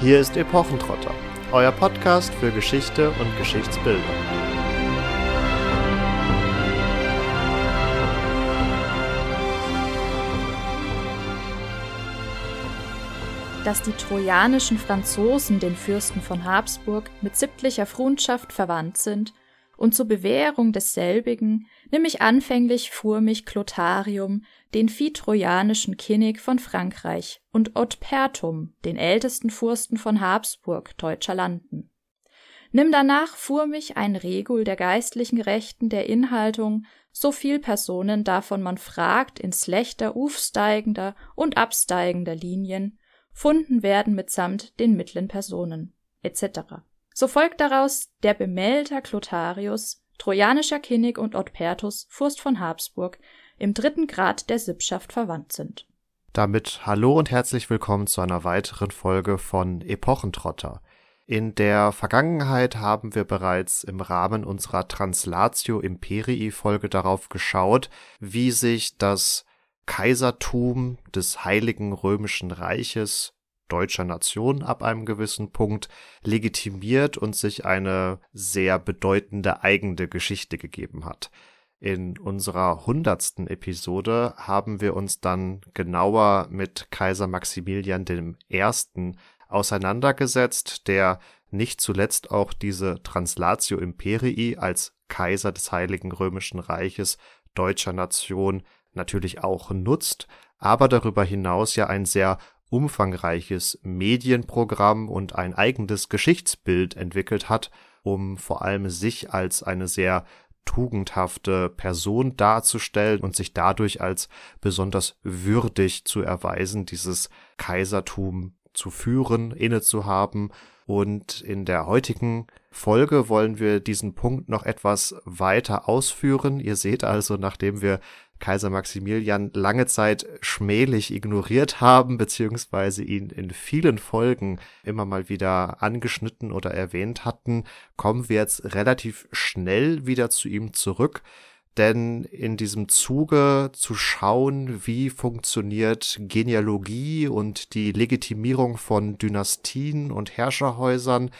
Hier ist Epochentrotter, euer Podcast für Geschichte und Geschichtsbildung. Dass die trojanischen Franzosen den Fürsten von Habsburg mit sittlicher Frundschaft verwandt sind und zur Bewährung desselbigen, nämlich anfänglich fuhr mich Clotarium den viehtrojanischen Kinnig von Frankreich und Otpertum, den ältesten Fursten von Habsburg, deutscher Landen. Nimm danach fuhr mich ein Regul der geistlichen Rechten der Inhaltung, so viel Personen davon man fragt, in schlechter, ufsteigender und absteigender Linien, funden werden mitsamt den mittlen Personen, etc. So folgt daraus der Bemelter Clotarius, trojanischer Kinnig und Otpertus, Fürst von Habsburg, im dritten Grad der Sippschaft verwandt sind. Damit hallo und herzlich willkommen zu einer weiteren Folge von Epochentrotter. In der Vergangenheit haben wir bereits im Rahmen unserer Translatio Imperii Folge darauf geschaut, wie sich das Kaisertum des Heiligen Römischen Reiches deutscher Nation ab einem gewissen Punkt legitimiert und sich eine sehr bedeutende eigene Geschichte gegeben hat. In unserer hundertsten Episode haben wir uns dann genauer mit Kaiser Maximilian I. auseinandergesetzt, der nicht zuletzt auch diese Translatio Imperii als Kaiser des Heiligen Römischen Reiches deutscher Nation natürlich auch nutzt, aber darüber hinaus ja ein sehr umfangreiches Medienprogramm und ein eigenes Geschichtsbild entwickelt hat, um vor allem sich als eine sehr tugendhafte Person darzustellen und sich dadurch als besonders würdig zu erweisen, dieses Kaisertum zu führen, inne zu haben. Und in der heutigen Folge wollen wir diesen Punkt noch etwas weiter ausführen. Ihr seht also, nachdem wir Kaiser Maximilian lange Zeit schmählich ignoriert haben, beziehungsweise ihn in vielen Folgen immer mal wieder angeschnitten oder erwähnt hatten, kommen wir jetzt relativ schnell wieder zu ihm zurück. Denn in diesem Zuge zu schauen, wie funktioniert Genealogie und die Legitimierung von Dynastien und Herrscherhäusern,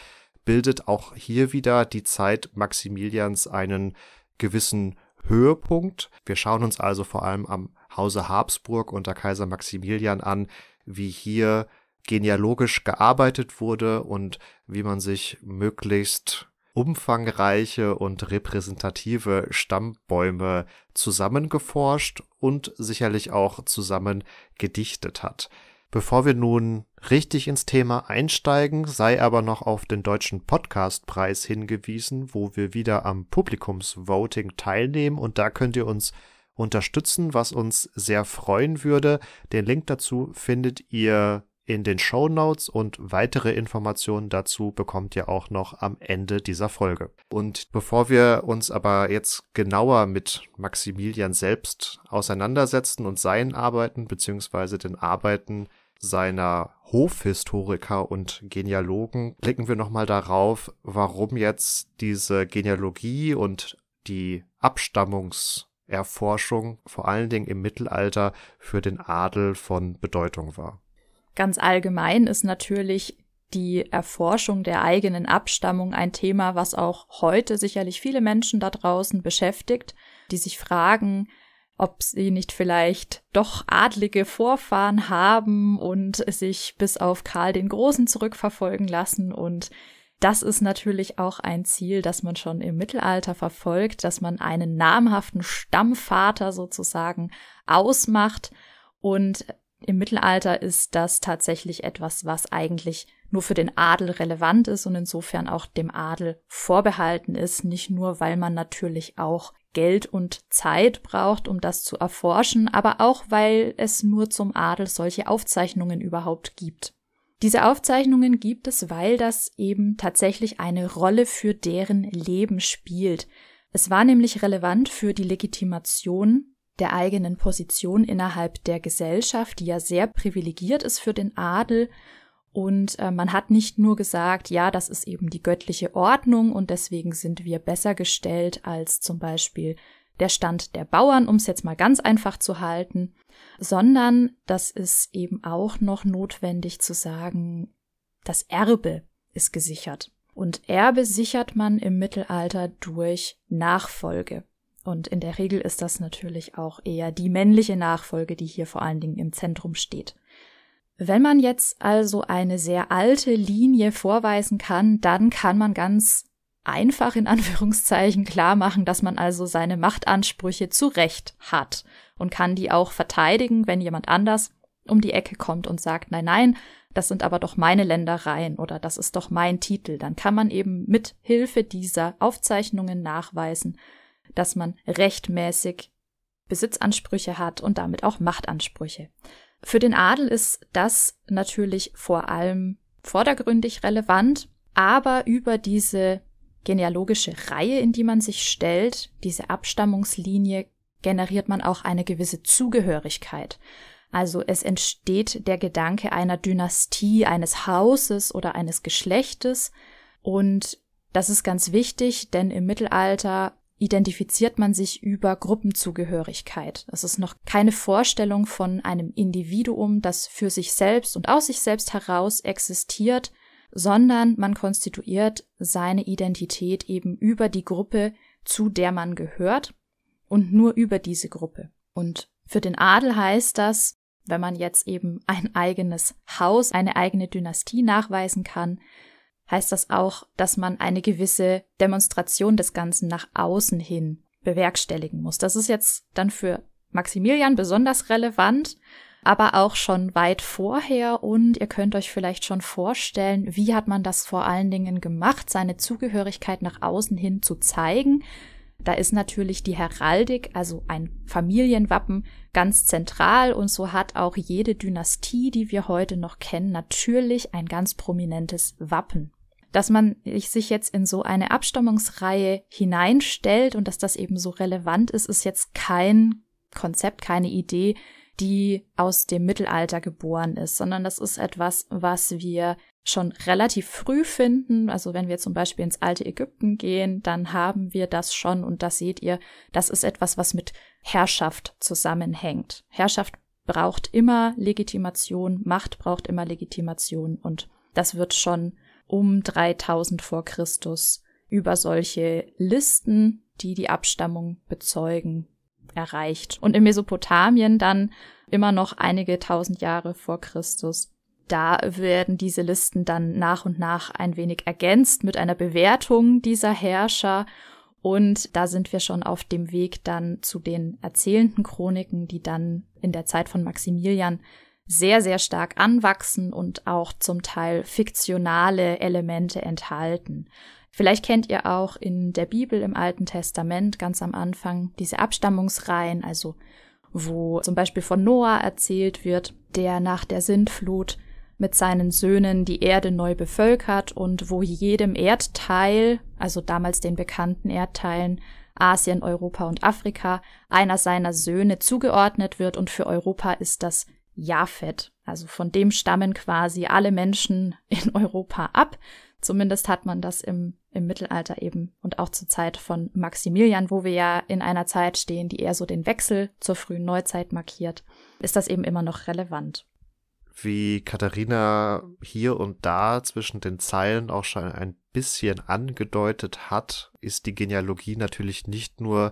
bildet auch hier wieder die Zeit Maximilians einen gewissen Höhepunkt. Wir schauen uns also vor allem am Hause Habsburg unter Kaiser Maximilian an, wie hier genealogisch gearbeitet wurde und wie man sich möglichst umfangreiche und repräsentative Stammbäume zusammengeforscht und sicherlich auch zusammen gedichtet hat. Bevor wir nun richtig ins Thema einsteigen, sei aber noch auf den Deutschen Podcastpreis hingewiesen, wo wir wieder am Publikumsvoting teilnehmen und da könnt ihr uns unterstützen, was uns sehr freuen würde. Den Link dazu findet ihr in den Show Notes und weitere Informationen dazu bekommt ihr auch noch am Ende dieser Folge. Und bevor wir uns aber jetzt genauer mit Maximilian selbst auseinandersetzen und seinen Arbeiten beziehungsweise den Arbeiten seiner Hofhistoriker und Genealogen, blicken wir nochmal darauf, warum jetzt diese Genealogie und die Abstammungserforschung vor allen Dingen im Mittelalter für den Adel von Bedeutung war. Ganz allgemein ist natürlich die Erforschung der eigenen Abstammung ein Thema, was auch heute sicherlich viele Menschen da draußen beschäftigt, die sich fragen, ob sie nicht vielleicht doch adlige Vorfahren haben und sich bis auf Karl den Großen zurückverfolgen lassen. Und das ist natürlich auch ein Ziel, das man schon im Mittelalter verfolgt, dass man einen namhaften Stammvater sozusagen ausmacht und im Mittelalter ist das tatsächlich etwas, was eigentlich nur für den Adel relevant ist und insofern auch dem Adel vorbehalten ist, nicht nur weil man natürlich auch Geld und Zeit braucht, um das zu erforschen, aber auch weil es nur zum Adel solche Aufzeichnungen überhaupt gibt. Diese Aufzeichnungen gibt es, weil das eben tatsächlich eine Rolle für deren Leben spielt. Es war nämlich relevant für die Legitimation der eigenen Position innerhalb der Gesellschaft, die ja sehr privilegiert ist für den Adel. Und äh, man hat nicht nur gesagt, ja, das ist eben die göttliche Ordnung und deswegen sind wir besser gestellt als zum Beispiel der Stand der Bauern, um es jetzt mal ganz einfach zu halten, sondern das ist eben auch noch notwendig zu sagen, das Erbe ist gesichert. Und Erbe sichert man im Mittelalter durch Nachfolge. Und in der Regel ist das natürlich auch eher die männliche Nachfolge, die hier vor allen Dingen im Zentrum steht. Wenn man jetzt also eine sehr alte Linie vorweisen kann, dann kann man ganz einfach in Anführungszeichen klar machen, dass man also seine Machtansprüche zu Recht hat und kann die auch verteidigen, wenn jemand anders um die Ecke kommt und sagt, nein, nein, das sind aber doch meine Ländereien oder das ist doch mein Titel, dann kann man eben mit Hilfe dieser Aufzeichnungen nachweisen, dass man rechtmäßig Besitzansprüche hat und damit auch Machtansprüche. Für den Adel ist das natürlich vor allem vordergründig relevant, aber über diese genealogische Reihe, in die man sich stellt, diese Abstammungslinie, generiert man auch eine gewisse Zugehörigkeit. Also es entsteht der Gedanke einer Dynastie, eines Hauses oder eines Geschlechtes und das ist ganz wichtig, denn im Mittelalter identifiziert man sich über Gruppenzugehörigkeit. Das ist noch keine Vorstellung von einem Individuum, das für sich selbst und aus sich selbst heraus existiert, sondern man konstituiert seine Identität eben über die Gruppe, zu der man gehört und nur über diese Gruppe. Und für den Adel heißt das, wenn man jetzt eben ein eigenes Haus, eine eigene Dynastie nachweisen kann, heißt das auch, dass man eine gewisse Demonstration des Ganzen nach außen hin bewerkstelligen muss. Das ist jetzt dann für Maximilian besonders relevant, aber auch schon weit vorher und ihr könnt euch vielleicht schon vorstellen, wie hat man das vor allen Dingen gemacht, seine Zugehörigkeit nach außen hin zu zeigen. Da ist natürlich die Heraldik, also ein Familienwappen, ganz zentral und so hat auch jede Dynastie, die wir heute noch kennen, natürlich ein ganz prominentes Wappen dass man sich jetzt in so eine Abstammungsreihe hineinstellt und dass das eben so relevant ist, ist jetzt kein Konzept, keine Idee, die aus dem Mittelalter geboren ist, sondern das ist etwas, was wir schon relativ früh finden. Also wenn wir zum Beispiel ins alte Ägypten gehen, dann haben wir das schon und das seht ihr, das ist etwas, was mit Herrschaft zusammenhängt. Herrschaft braucht immer Legitimation, Macht braucht immer Legitimation und das wird schon um 3000 vor Christus über solche Listen, die die Abstammung bezeugen, erreicht. Und in Mesopotamien dann immer noch einige tausend Jahre vor Christus. Da werden diese Listen dann nach und nach ein wenig ergänzt mit einer Bewertung dieser Herrscher. Und da sind wir schon auf dem Weg dann zu den erzählenden Chroniken, die dann in der Zeit von Maximilian sehr, sehr stark anwachsen und auch zum Teil fiktionale Elemente enthalten. Vielleicht kennt ihr auch in der Bibel im Alten Testament ganz am Anfang diese Abstammungsreihen, also wo zum Beispiel von Noah erzählt wird, der nach der Sintflut mit seinen Söhnen die Erde neu bevölkert und wo jedem Erdteil, also damals den bekannten Erdteilen Asien, Europa und Afrika, einer seiner Söhne zugeordnet wird und für Europa ist das Jafet. Also von dem stammen quasi alle Menschen in Europa ab. Zumindest hat man das im, im Mittelalter eben und auch zur Zeit von Maximilian, wo wir ja in einer Zeit stehen, die eher so den Wechsel zur frühen Neuzeit markiert, ist das eben immer noch relevant. Wie Katharina hier und da zwischen den Zeilen auch schon ein bisschen angedeutet hat, ist die Genealogie natürlich nicht nur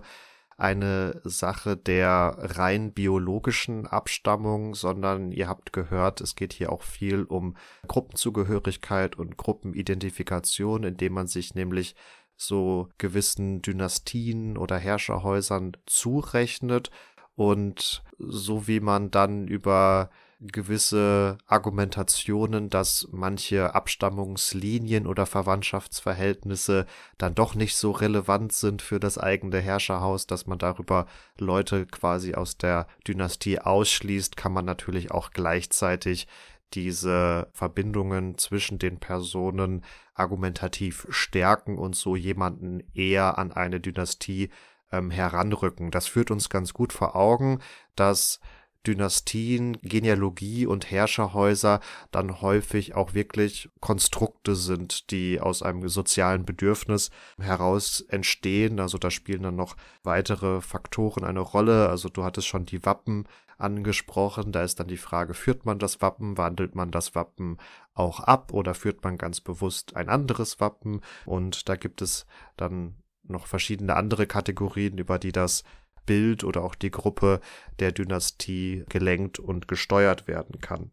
eine Sache der rein biologischen Abstammung, sondern ihr habt gehört, es geht hier auch viel um Gruppenzugehörigkeit und Gruppenidentifikation, indem man sich nämlich so gewissen Dynastien oder Herrscherhäusern zurechnet und so wie man dann über gewisse Argumentationen, dass manche Abstammungslinien oder Verwandtschaftsverhältnisse dann doch nicht so relevant sind für das eigene Herrscherhaus, dass man darüber Leute quasi aus der Dynastie ausschließt, kann man natürlich auch gleichzeitig diese Verbindungen zwischen den Personen argumentativ stärken und so jemanden eher an eine Dynastie ähm, heranrücken. Das führt uns ganz gut vor Augen, dass Dynastien, Genealogie und Herrscherhäuser dann häufig auch wirklich Konstrukte sind, die aus einem sozialen Bedürfnis heraus entstehen. Also da spielen dann noch weitere Faktoren eine Rolle. Also du hattest schon die Wappen angesprochen. Da ist dann die Frage, führt man das Wappen, wandelt man das Wappen auch ab oder führt man ganz bewusst ein anderes Wappen? Und da gibt es dann noch verschiedene andere Kategorien, über die das Bild oder auch die Gruppe der Dynastie gelenkt und gesteuert werden kann.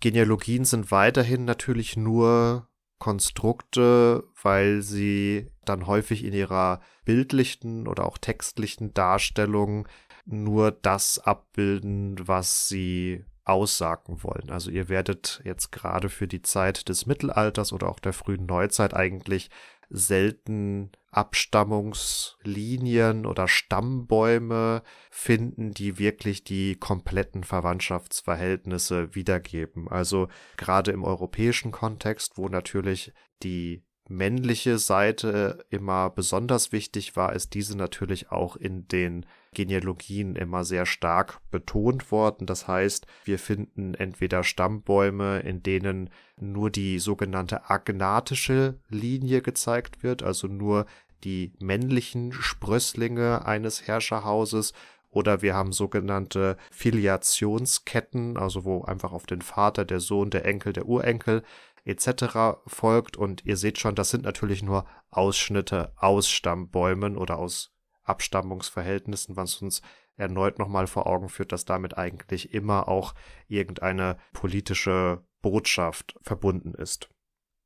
Genealogien sind weiterhin natürlich nur Konstrukte, weil sie dann häufig in ihrer bildlichen oder auch textlichen Darstellung nur das abbilden, was sie aussagen wollen. Also ihr werdet jetzt gerade für die Zeit des Mittelalters oder auch der frühen Neuzeit eigentlich selten Abstammungslinien oder Stammbäume finden, die wirklich die kompletten Verwandtschaftsverhältnisse wiedergeben. Also gerade im europäischen Kontext, wo natürlich die männliche Seite immer besonders wichtig war, ist diese natürlich auch in den Genealogien immer sehr stark betont worden. Das heißt, wir finden entweder Stammbäume, in denen nur die sogenannte agnatische Linie gezeigt wird, also nur die männlichen Sprösslinge eines Herrscherhauses oder wir haben sogenannte Filiationsketten, also wo einfach auf den Vater, der Sohn, der Enkel, der Urenkel etc. folgt. Und ihr seht schon, das sind natürlich nur Ausschnitte aus Stammbäumen oder aus Abstammungsverhältnissen, was uns erneut nochmal vor Augen führt, dass damit eigentlich immer auch irgendeine politische Botschaft verbunden ist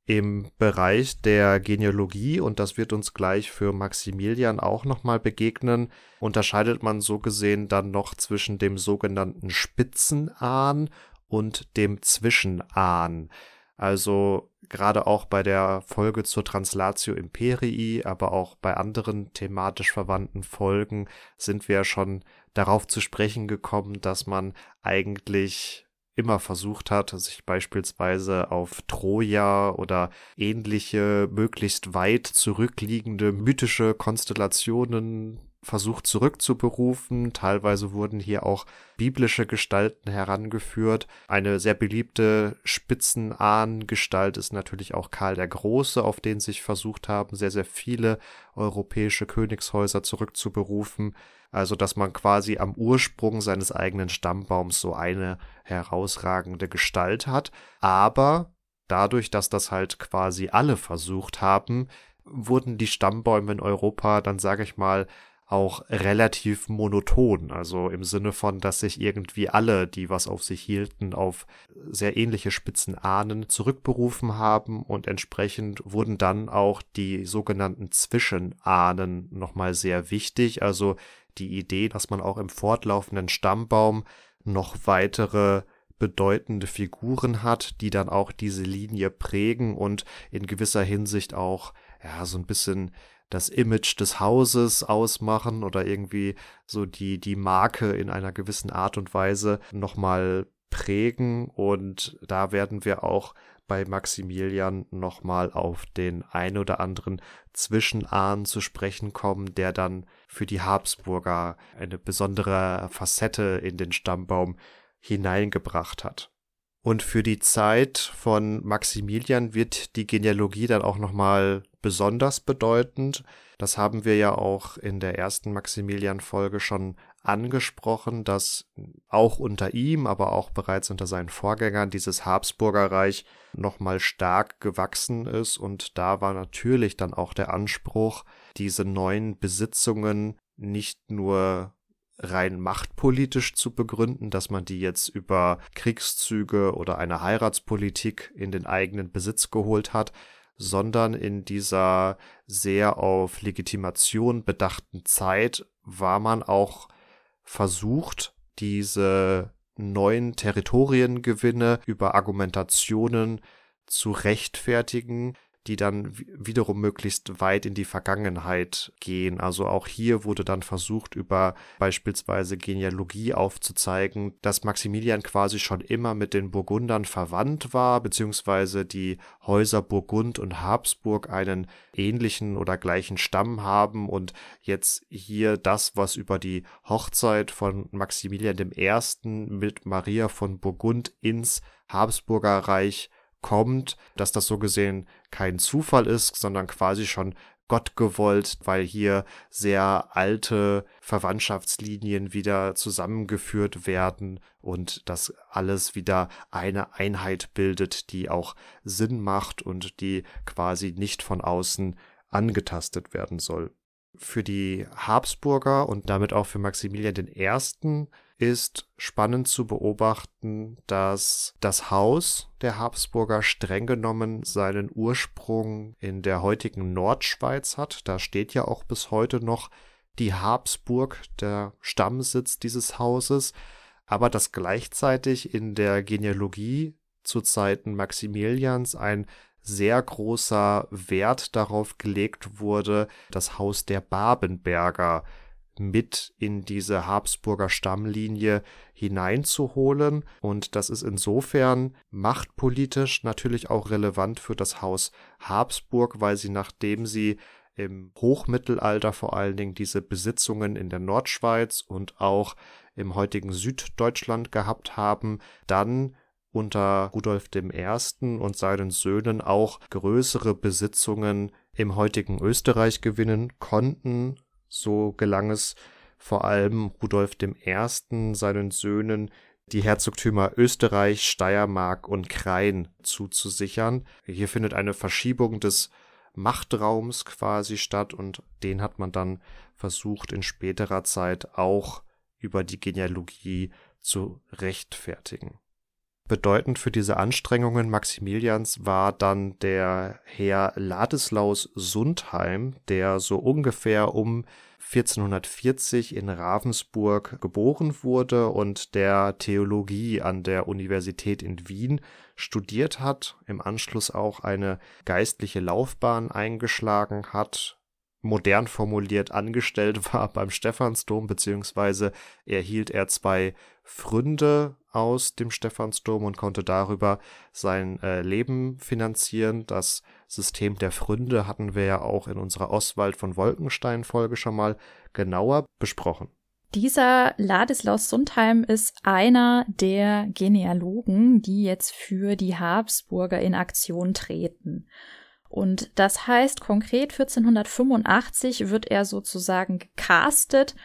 im Bereich der Genealogie, und das wird uns gleich für Maximilian auch nochmal begegnen, unterscheidet man so gesehen dann noch zwischen dem sogenannten Spitzenahn und dem Zwischenahn. Also gerade auch bei der Folge zur Translatio Imperii, aber auch bei anderen thematisch verwandten Folgen sind wir ja schon darauf zu sprechen gekommen, dass man eigentlich immer versucht hat, sich beispielsweise auf Troja oder ähnliche möglichst weit zurückliegende mythische Konstellationen versucht zurückzuberufen. Teilweise wurden hier auch biblische Gestalten herangeführt. Eine sehr beliebte Spitzenahnengestalt ist natürlich auch Karl der Große, auf den sich versucht haben, sehr, sehr viele europäische Königshäuser zurückzuberufen. Also, dass man quasi am Ursprung seines eigenen Stammbaums so eine herausragende Gestalt hat. Aber dadurch, dass das halt quasi alle versucht haben, wurden die Stammbäume in Europa dann, sage ich mal, auch relativ monoton, also im Sinne von, dass sich irgendwie alle, die was auf sich hielten, auf sehr ähnliche Spitzenahnen zurückberufen haben und entsprechend wurden dann auch die sogenannten Zwischenahnen nochmal sehr wichtig, also die Idee, dass man auch im fortlaufenden Stammbaum noch weitere bedeutende Figuren hat, die dann auch diese Linie prägen und in gewisser Hinsicht auch ja so ein bisschen das Image des Hauses ausmachen oder irgendwie so die, die Marke in einer gewissen Art und Weise nochmal prägen. Und da werden wir auch bei Maximilian nochmal auf den ein oder anderen Zwischenahn zu sprechen kommen, der dann für die Habsburger eine besondere Facette in den Stammbaum hineingebracht hat. Und für die Zeit von Maximilian wird die Genealogie dann auch nochmal besonders bedeutend. Das haben wir ja auch in der ersten Maximilian-Folge schon angesprochen, dass auch unter ihm, aber auch bereits unter seinen Vorgängern dieses Habsburgerreich nochmal stark gewachsen ist. Und da war natürlich dann auch der Anspruch, diese neuen Besitzungen nicht nur rein machtpolitisch zu begründen, dass man die jetzt über Kriegszüge oder eine Heiratspolitik in den eigenen Besitz geholt hat, sondern in dieser sehr auf Legitimation bedachten Zeit war man auch versucht, diese neuen Territoriengewinne über Argumentationen zu rechtfertigen, die dann wiederum möglichst weit in die Vergangenheit gehen. Also auch hier wurde dann versucht, über beispielsweise Genealogie aufzuzeigen, dass Maximilian quasi schon immer mit den Burgundern verwandt war, beziehungsweise die Häuser Burgund und Habsburg einen ähnlichen oder gleichen Stamm haben und jetzt hier das, was über die Hochzeit von Maximilian I. mit Maria von Burgund ins Habsburger Reich kommt, dass das so gesehen kein Zufall ist, sondern quasi schon Gott gewollt, weil hier sehr alte Verwandtschaftslinien wieder zusammengeführt werden und das alles wieder eine Einheit bildet, die auch Sinn macht und die quasi nicht von außen angetastet werden soll. Für die Habsburger und damit auch für Maximilian I ist spannend zu beobachten, dass das Haus der Habsburger streng genommen seinen Ursprung in der heutigen Nordschweiz hat. Da steht ja auch bis heute noch die Habsburg, der Stammsitz dieses Hauses, aber dass gleichzeitig in der Genealogie zu Zeiten Maximilians ein sehr großer Wert darauf gelegt wurde, das Haus der Babenberger mit in diese Habsburger Stammlinie hineinzuholen. Und das ist insofern machtpolitisch natürlich auch relevant für das Haus Habsburg, weil sie nachdem sie im Hochmittelalter vor allen Dingen diese Besitzungen in der Nordschweiz und auch im heutigen Süddeutschland gehabt haben, dann unter Rudolf I. und seinen Söhnen auch größere Besitzungen im heutigen Österreich gewinnen konnten so gelang es vor allem Rudolf I., seinen Söhnen, die Herzogtümer Österreich, Steiermark und Krain zuzusichern. Hier findet eine Verschiebung des Machtraums quasi statt und den hat man dann versucht in späterer Zeit auch über die Genealogie zu rechtfertigen Bedeutend für diese Anstrengungen Maximilians war dann der Herr Ladislaus Sundheim, der so ungefähr um 1440 in Ravensburg geboren wurde und der Theologie an der Universität in Wien studiert hat, im Anschluss auch eine geistliche Laufbahn eingeschlagen hat, modern formuliert angestellt war beim Stephansdom, beziehungsweise erhielt er zwei Fründe aus dem Stephansdom und konnte darüber sein äh, Leben finanzieren. Das System der Fründe hatten wir ja auch in unserer Oswald von Wolkenstein Folge schon mal genauer besprochen. Dieser Ladislaus Sundheim ist einer der Genealogen, die jetzt für die Habsburger in Aktion treten. Und das heißt konkret 1485 wird er sozusagen gecastet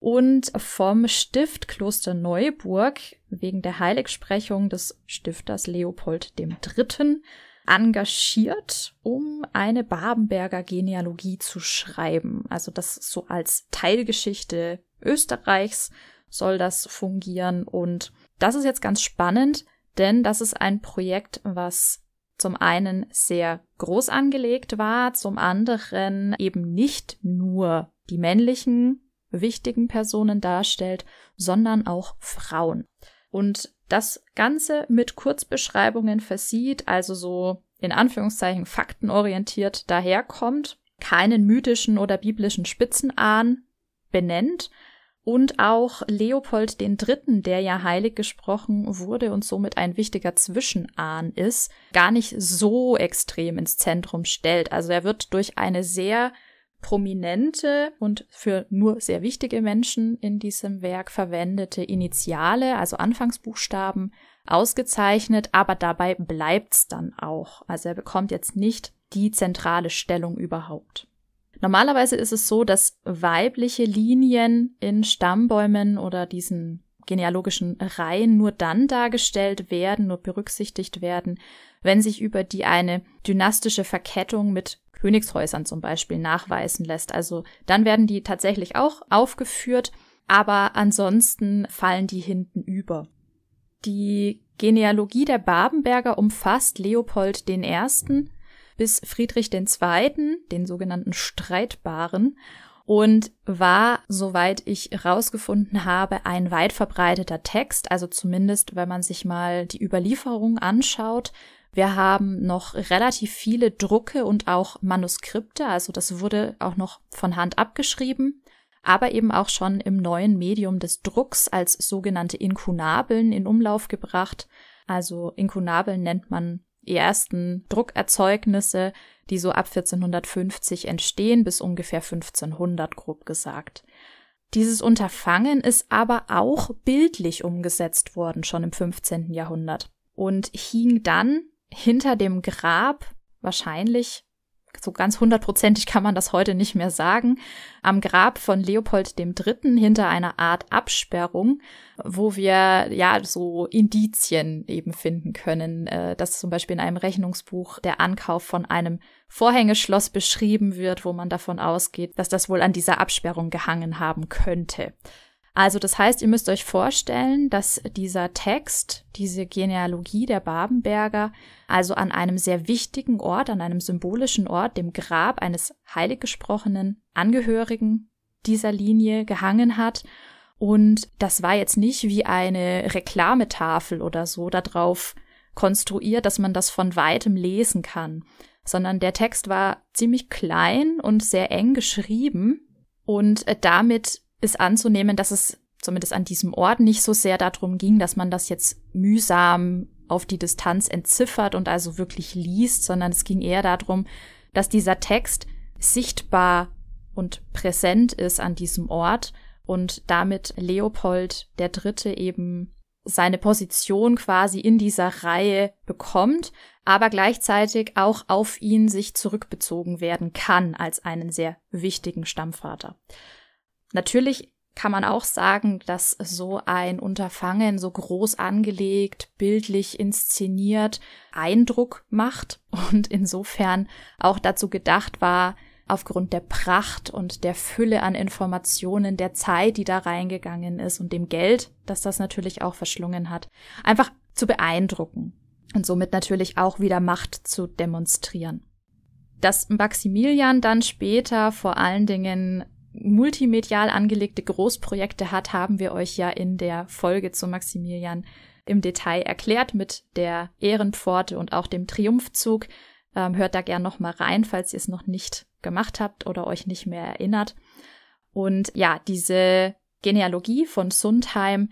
und vom Stift Kloster Neuburg wegen der Heiligsprechung des Stifters Leopold III. engagiert, um eine Babenberger Genealogie zu schreiben. Also das so als Teilgeschichte Österreichs soll das fungieren und das ist jetzt ganz spannend, denn das ist ein Projekt, was zum einen sehr groß angelegt war, zum anderen eben nicht nur die männlichen wichtigen Personen darstellt, sondern auch Frauen. Und das Ganze mit Kurzbeschreibungen versieht, also so in Anführungszeichen faktenorientiert daherkommt, keinen mythischen oder biblischen Spitzenahn benennt und auch Leopold den Dritten, der ja heilig gesprochen wurde und somit ein wichtiger Zwischenahn ist, gar nicht so extrem ins Zentrum stellt. Also er wird durch eine sehr prominente und für nur sehr wichtige Menschen in diesem Werk verwendete Initiale, also Anfangsbuchstaben, ausgezeichnet, aber dabei bleibt's dann auch. Also er bekommt jetzt nicht die zentrale Stellung überhaupt. Normalerweise ist es so, dass weibliche Linien in Stammbäumen oder diesen genealogischen Reihen nur dann dargestellt werden, nur berücksichtigt werden, wenn sich über die eine dynastische Verkettung mit Königshäusern zum Beispiel nachweisen lässt. Also dann werden die tatsächlich auch aufgeführt, aber ansonsten fallen die hinten über. Die Genealogie der Babenberger umfasst Leopold I. bis Friedrich II., den sogenannten Streitbaren, und war, soweit ich herausgefunden habe, ein weit verbreiteter Text, also zumindest wenn man sich mal die Überlieferung anschaut, wir haben noch relativ viele Drucke und auch Manuskripte, also das wurde auch noch von Hand abgeschrieben, aber eben auch schon im neuen Medium des Drucks als sogenannte Inkunabeln in Umlauf gebracht. Also Inkunabeln nennt man die ersten Druckerzeugnisse, die so ab 1450 entstehen, bis ungefähr 1500 grob gesagt. Dieses Unterfangen ist aber auch bildlich umgesetzt worden, schon im 15. Jahrhundert, und hing dann hinter dem Grab wahrscheinlich so ganz hundertprozentig kann man das heute nicht mehr sagen, am Grab von Leopold III. hinter einer Art Absperrung, wo wir ja so Indizien eben finden können, äh, dass zum Beispiel in einem Rechnungsbuch der Ankauf von einem Vorhängeschloss beschrieben wird, wo man davon ausgeht, dass das wohl an dieser Absperrung gehangen haben könnte. Also das heißt, ihr müsst euch vorstellen, dass dieser Text, diese Genealogie der Babenberger, also an einem sehr wichtigen Ort, an einem symbolischen Ort, dem Grab eines heiliggesprochenen Angehörigen dieser Linie gehangen hat. Und das war jetzt nicht wie eine Reklametafel oder so darauf konstruiert, dass man das von weitem lesen kann, sondern der Text war ziemlich klein und sehr eng geschrieben und äh, damit ist anzunehmen, dass es zumindest an diesem Ort nicht so sehr darum ging, dass man das jetzt mühsam auf die Distanz entziffert und also wirklich liest, sondern es ging eher darum, dass dieser Text sichtbar und präsent ist an diesem Ort und damit Leopold der Dritte eben seine Position quasi in dieser Reihe bekommt, aber gleichzeitig auch auf ihn sich zurückbezogen werden kann als einen sehr wichtigen Stammvater. Natürlich kann man auch sagen, dass so ein Unterfangen so groß angelegt, bildlich inszeniert Eindruck macht und insofern auch dazu gedacht war, aufgrund der Pracht und der Fülle an Informationen, der Zeit, die da reingegangen ist und dem Geld, dass das natürlich auch verschlungen hat, einfach zu beeindrucken und somit natürlich auch wieder Macht zu demonstrieren. Dass Maximilian dann später vor allen Dingen multimedial angelegte Großprojekte hat, haben wir euch ja in der Folge zu Maximilian im Detail erklärt mit der Ehrenpforte und auch dem Triumphzug. Ähm, hört da gern nochmal rein, falls ihr es noch nicht gemacht habt oder euch nicht mehr erinnert. Und ja, diese Genealogie von Sundheim,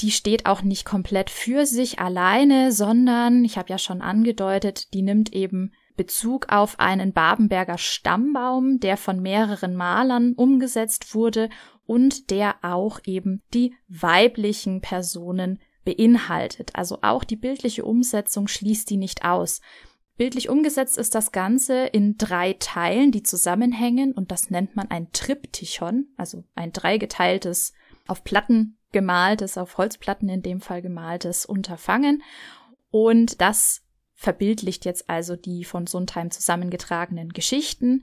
die steht auch nicht komplett für sich alleine, sondern, ich habe ja schon angedeutet, die nimmt eben Bezug auf einen Babenberger Stammbaum, der von mehreren Malern umgesetzt wurde und der auch eben die weiblichen Personen beinhaltet. Also auch die bildliche Umsetzung schließt die nicht aus. Bildlich umgesetzt ist das Ganze in drei Teilen, die zusammenhängen, und das nennt man ein Triptychon, also ein dreigeteiltes, auf Platten gemaltes, auf Holzplatten in dem Fall gemaltes Unterfangen. Und das verbildlicht jetzt also die von Sundheim zusammengetragenen Geschichten.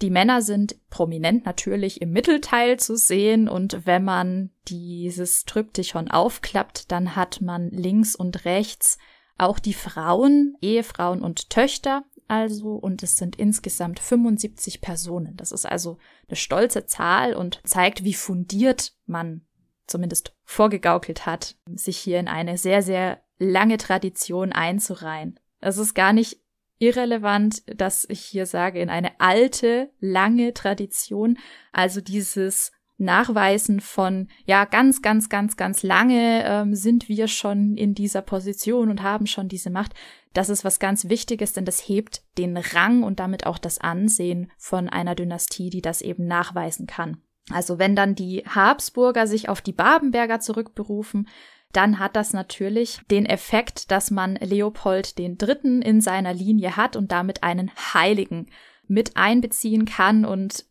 Die Männer sind prominent natürlich im Mittelteil zu sehen und wenn man dieses Tryptychon aufklappt, dann hat man links und rechts auch die Frauen, Ehefrauen und Töchter, also und es sind insgesamt 75 Personen. Das ist also eine stolze Zahl und zeigt, wie fundiert man zumindest vorgegaukelt hat, sich hier in eine sehr, sehr lange Tradition einzureihen. Es ist gar nicht irrelevant, dass ich hier sage, in eine alte, lange Tradition, also dieses Nachweisen von, ja, ganz, ganz, ganz, ganz lange ähm, sind wir schon in dieser Position und haben schon diese Macht. Das ist was ganz Wichtiges, denn das hebt den Rang und damit auch das Ansehen von einer Dynastie, die das eben nachweisen kann. Also wenn dann die Habsburger sich auf die Babenberger zurückberufen, dann hat das natürlich den Effekt, dass man Leopold den Dritten in seiner Linie hat und damit einen Heiligen mit einbeziehen kann und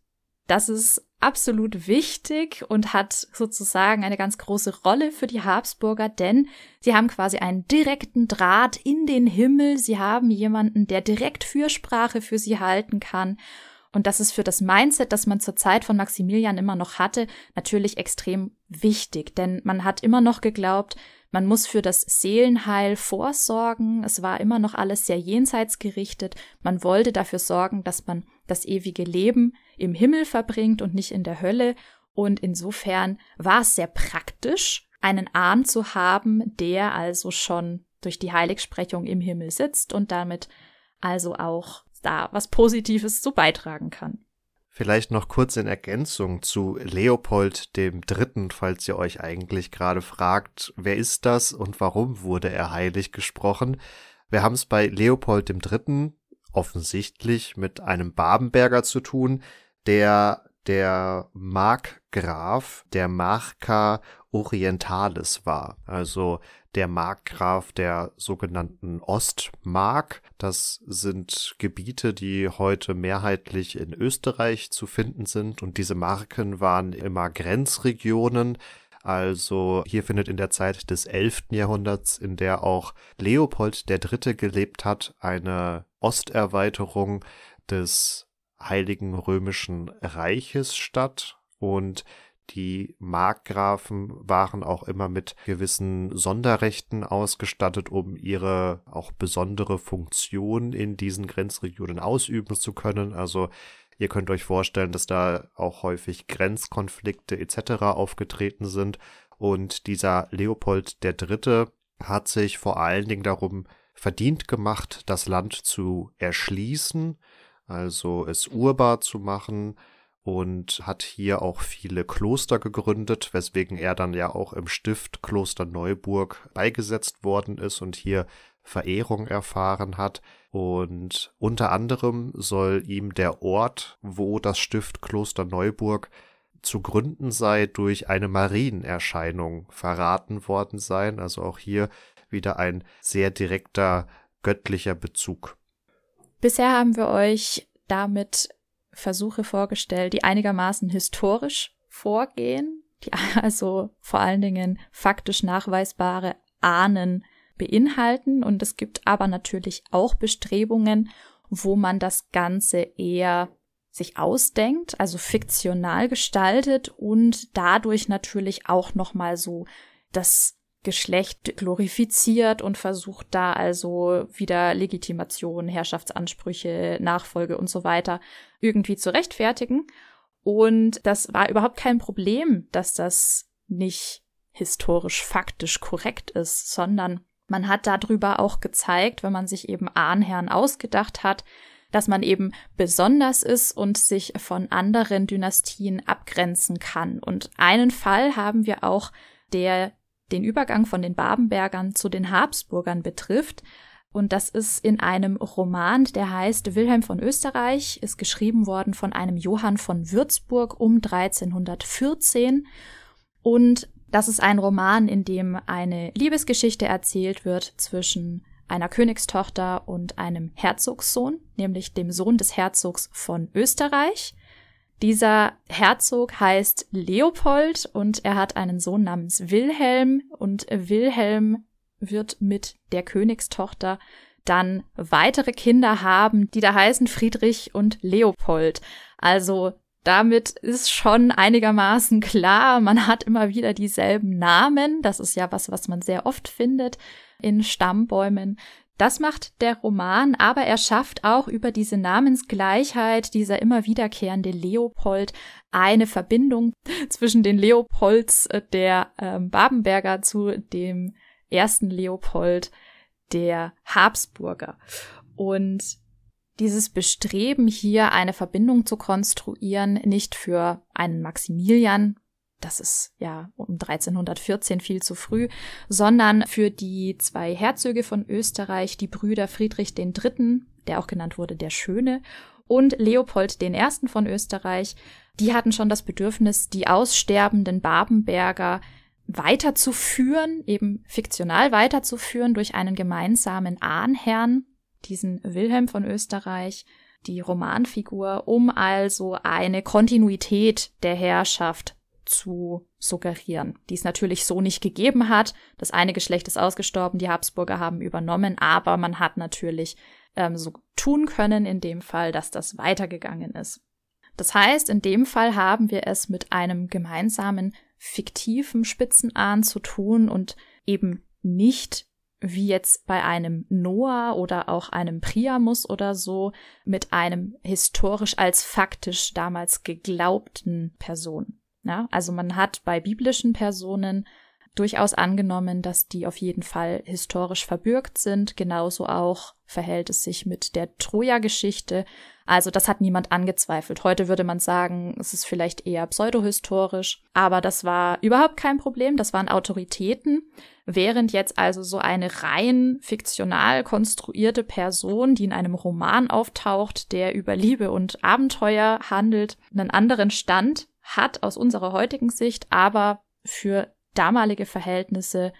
das ist absolut wichtig und hat sozusagen eine ganz große Rolle für die Habsburger, denn sie haben quasi einen direkten Draht in den Himmel, sie haben jemanden, der direkt Fürsprache für sie halten kann und das ist für das Mindset, das man zur Zeit von Maximilian immer noch hatte, natürlich extrem wichtig, denn man hat immer noch geglaubt, man muss für das Seelenheil vorsorgen, es war immer noch alles sehr jenseits gerichtet, man wollte dafür sorgen, dass man das ewige Leben im Himmel verbringt und nicht in der Hölle, und insofern war es sehr praktisch, einen Arm zu haben, der also schon durch die Heiligsprechung im Himmel sitzt und damit also auch da was Positives zu beitragen kann. Vielleicht noch kurz in Ergänzung zu Leopold dem Dritten, falls ihr euch eigentlich gerade fragt, wer ist das und warum wurde er heilig gesprochen? Wir haben es bei Leopold dem Dritten offensichtlich mit einem Babenberger zu tun, der der Markgraf der Marca Orientalis war, also der Markgraf der sogenannten Ostmark. Das sind Gebiete, die heute mehrheitlich in Österreich zu finden sind und diese Marken waren immer Grenzregionen, also hier findet in der Zeit des 11. Jahrhunderts, in der auch Leopold III. gelebt hat, eine Osterweiterung des Heiligen Römischen Reiches statt und die Markgrafen waren auch immer mit gewissen Sonderrechten ausgestattet, um ihre auch besondere Funktion in diesen Grenzregionen ausüben zu können. Also ihr könnt euch vorstellen, dass da auch häufig Grenzkonflikte etc. aufgetreten sind. Und dieser Leopold III. hat sich vor allen Dingen darum verdient gemacht, das Land zu erschließen also es urbar zu machen und hat hier auch viele Kloster gegründet, weswegen er dann ja auch im Stift Kloster Neuburg beigesetzt worden ist und hier Verehrung erfahren hat. Und unter anderem soll ihm der Ort, wo das Stift Kloster Neuburg zu gründen sei, durch eine Marienerscheinung verraten worden sein. Also auch hier wieder ein sehr direkter göttlicher Bezug. Bisher haben wir euch damit Versuche vorgestellt, die einigermaßen historisch vorgehen, die also vor allen Dingen faktisch nachweisbare Ahnen beinhalten. Und es gibt aber natürlich auch Bestrebungen, wo man das Ganze eher sich ausdenkt, also fiktional gestaltet und dadurch natürlich auch nochmal so das Geschlecht glorifiziert und versucht da also wieder Legitimation, Herrschaftsansprüche, Nachfolge und so weiter irgendwie zu rechtfertigen. Und das war überhaupt kein Problem, dass das nicht historisch faktisch korrekt ist, sondern man hat darüber auch gezeigt, wenn man sich eben Ahnherren ausgedacht hat, dass man eben besonders ist und sich von anderen Dynastien abgrenzen kann. Und einen Fall haben wir auch, der den Übergang von den Babenbergern zu den Habsburgern betrifft. Und das ist in einem Roman, der heißt Wilhelm von Österreich, ist geschrieben worden von einem Johann von Würzburg um 1314. Und das ist ein Roman, in dem eine Liebesgeschichte erzählt wird zwischen einer Königstochter und einem Herzogssohn, nämlich dem Sohn des Herzogs von Österreich. Dieser Herzog heißt Leopold und er hat einen Sohn namens Wilhelm und Wilhelm wird mit der Königstochter dann weitere Kinder haben, die da heißen Friedrich und Leopold. Also damit ist schon einigermaßen klar, man hat immer wieder dieselben Namen. Das ist ja was, was man sehr oft findet in Stammbäumen. Das macht der Roman, aber er schafft auch über diese Namensgleichheit, dieser immer wiederkehrende Leopold, eine Verbindung zwischen den Leopolds äh, der äh, Babenberger zu dem ersten Leopold der Habsburger. Und dieses Bestreben hier, eine Verbindung zu konstruieren, nicht für einen Maximilian, das ist ja um 1314 viel zu früh, sondern für die zwei Herzöge von Österreich, die Brüder Friedrich III., der auch genannt wurde der Schöne, und Leopold I. von Österreich, die hatten schon das Bedürfnis, die aussterbenden Babenberger weiterzuführen, eben fiktional weiterzuführen durch einen gemeinsamen Ahnherrn, diesen Wilhelm von Österreich, die Romanfigur, um also eine Kontinuität der Herrschaft zu suggerieren, die es natürlich so nicht gegeben hat. Das eine Geschlecht ist ausgestorben, die Habsburger haben übernommen, aber man hat natürlich ähm, so tun können in dem Fall, dass das weitergegangen ist. Das heißt, in dem Fall haben wir es mit einem gemeinsamen fiktiven Spitzenahn zu tun und eben nicht wie jetzt bei einem Noah oder auch einem Priamus oder so mit einem historisch als faktisch damals geglaubten Person. Ja, ne? also man hat bei biblischen Personen durchaus angenommen, dass die auf jeden Fall historisch verbürgt sind. Genauso auch verhält es sich mit der Troja-Geschichte. Also das hat niemand angezweifelt. Heute würde man sagen, es ist vielleicht eher pseudohistorisch, aber das war überhaupt kein Problem. Das waren Autoritäten. Während jetzt also so eine rein fiktional konstruierte Person, die in einem Roman auftaucht, der über Liebe und Abenteuer handelt, einen anderen Stand hat aus unserer heutigen Sicht, aber für damalige Verhältnisse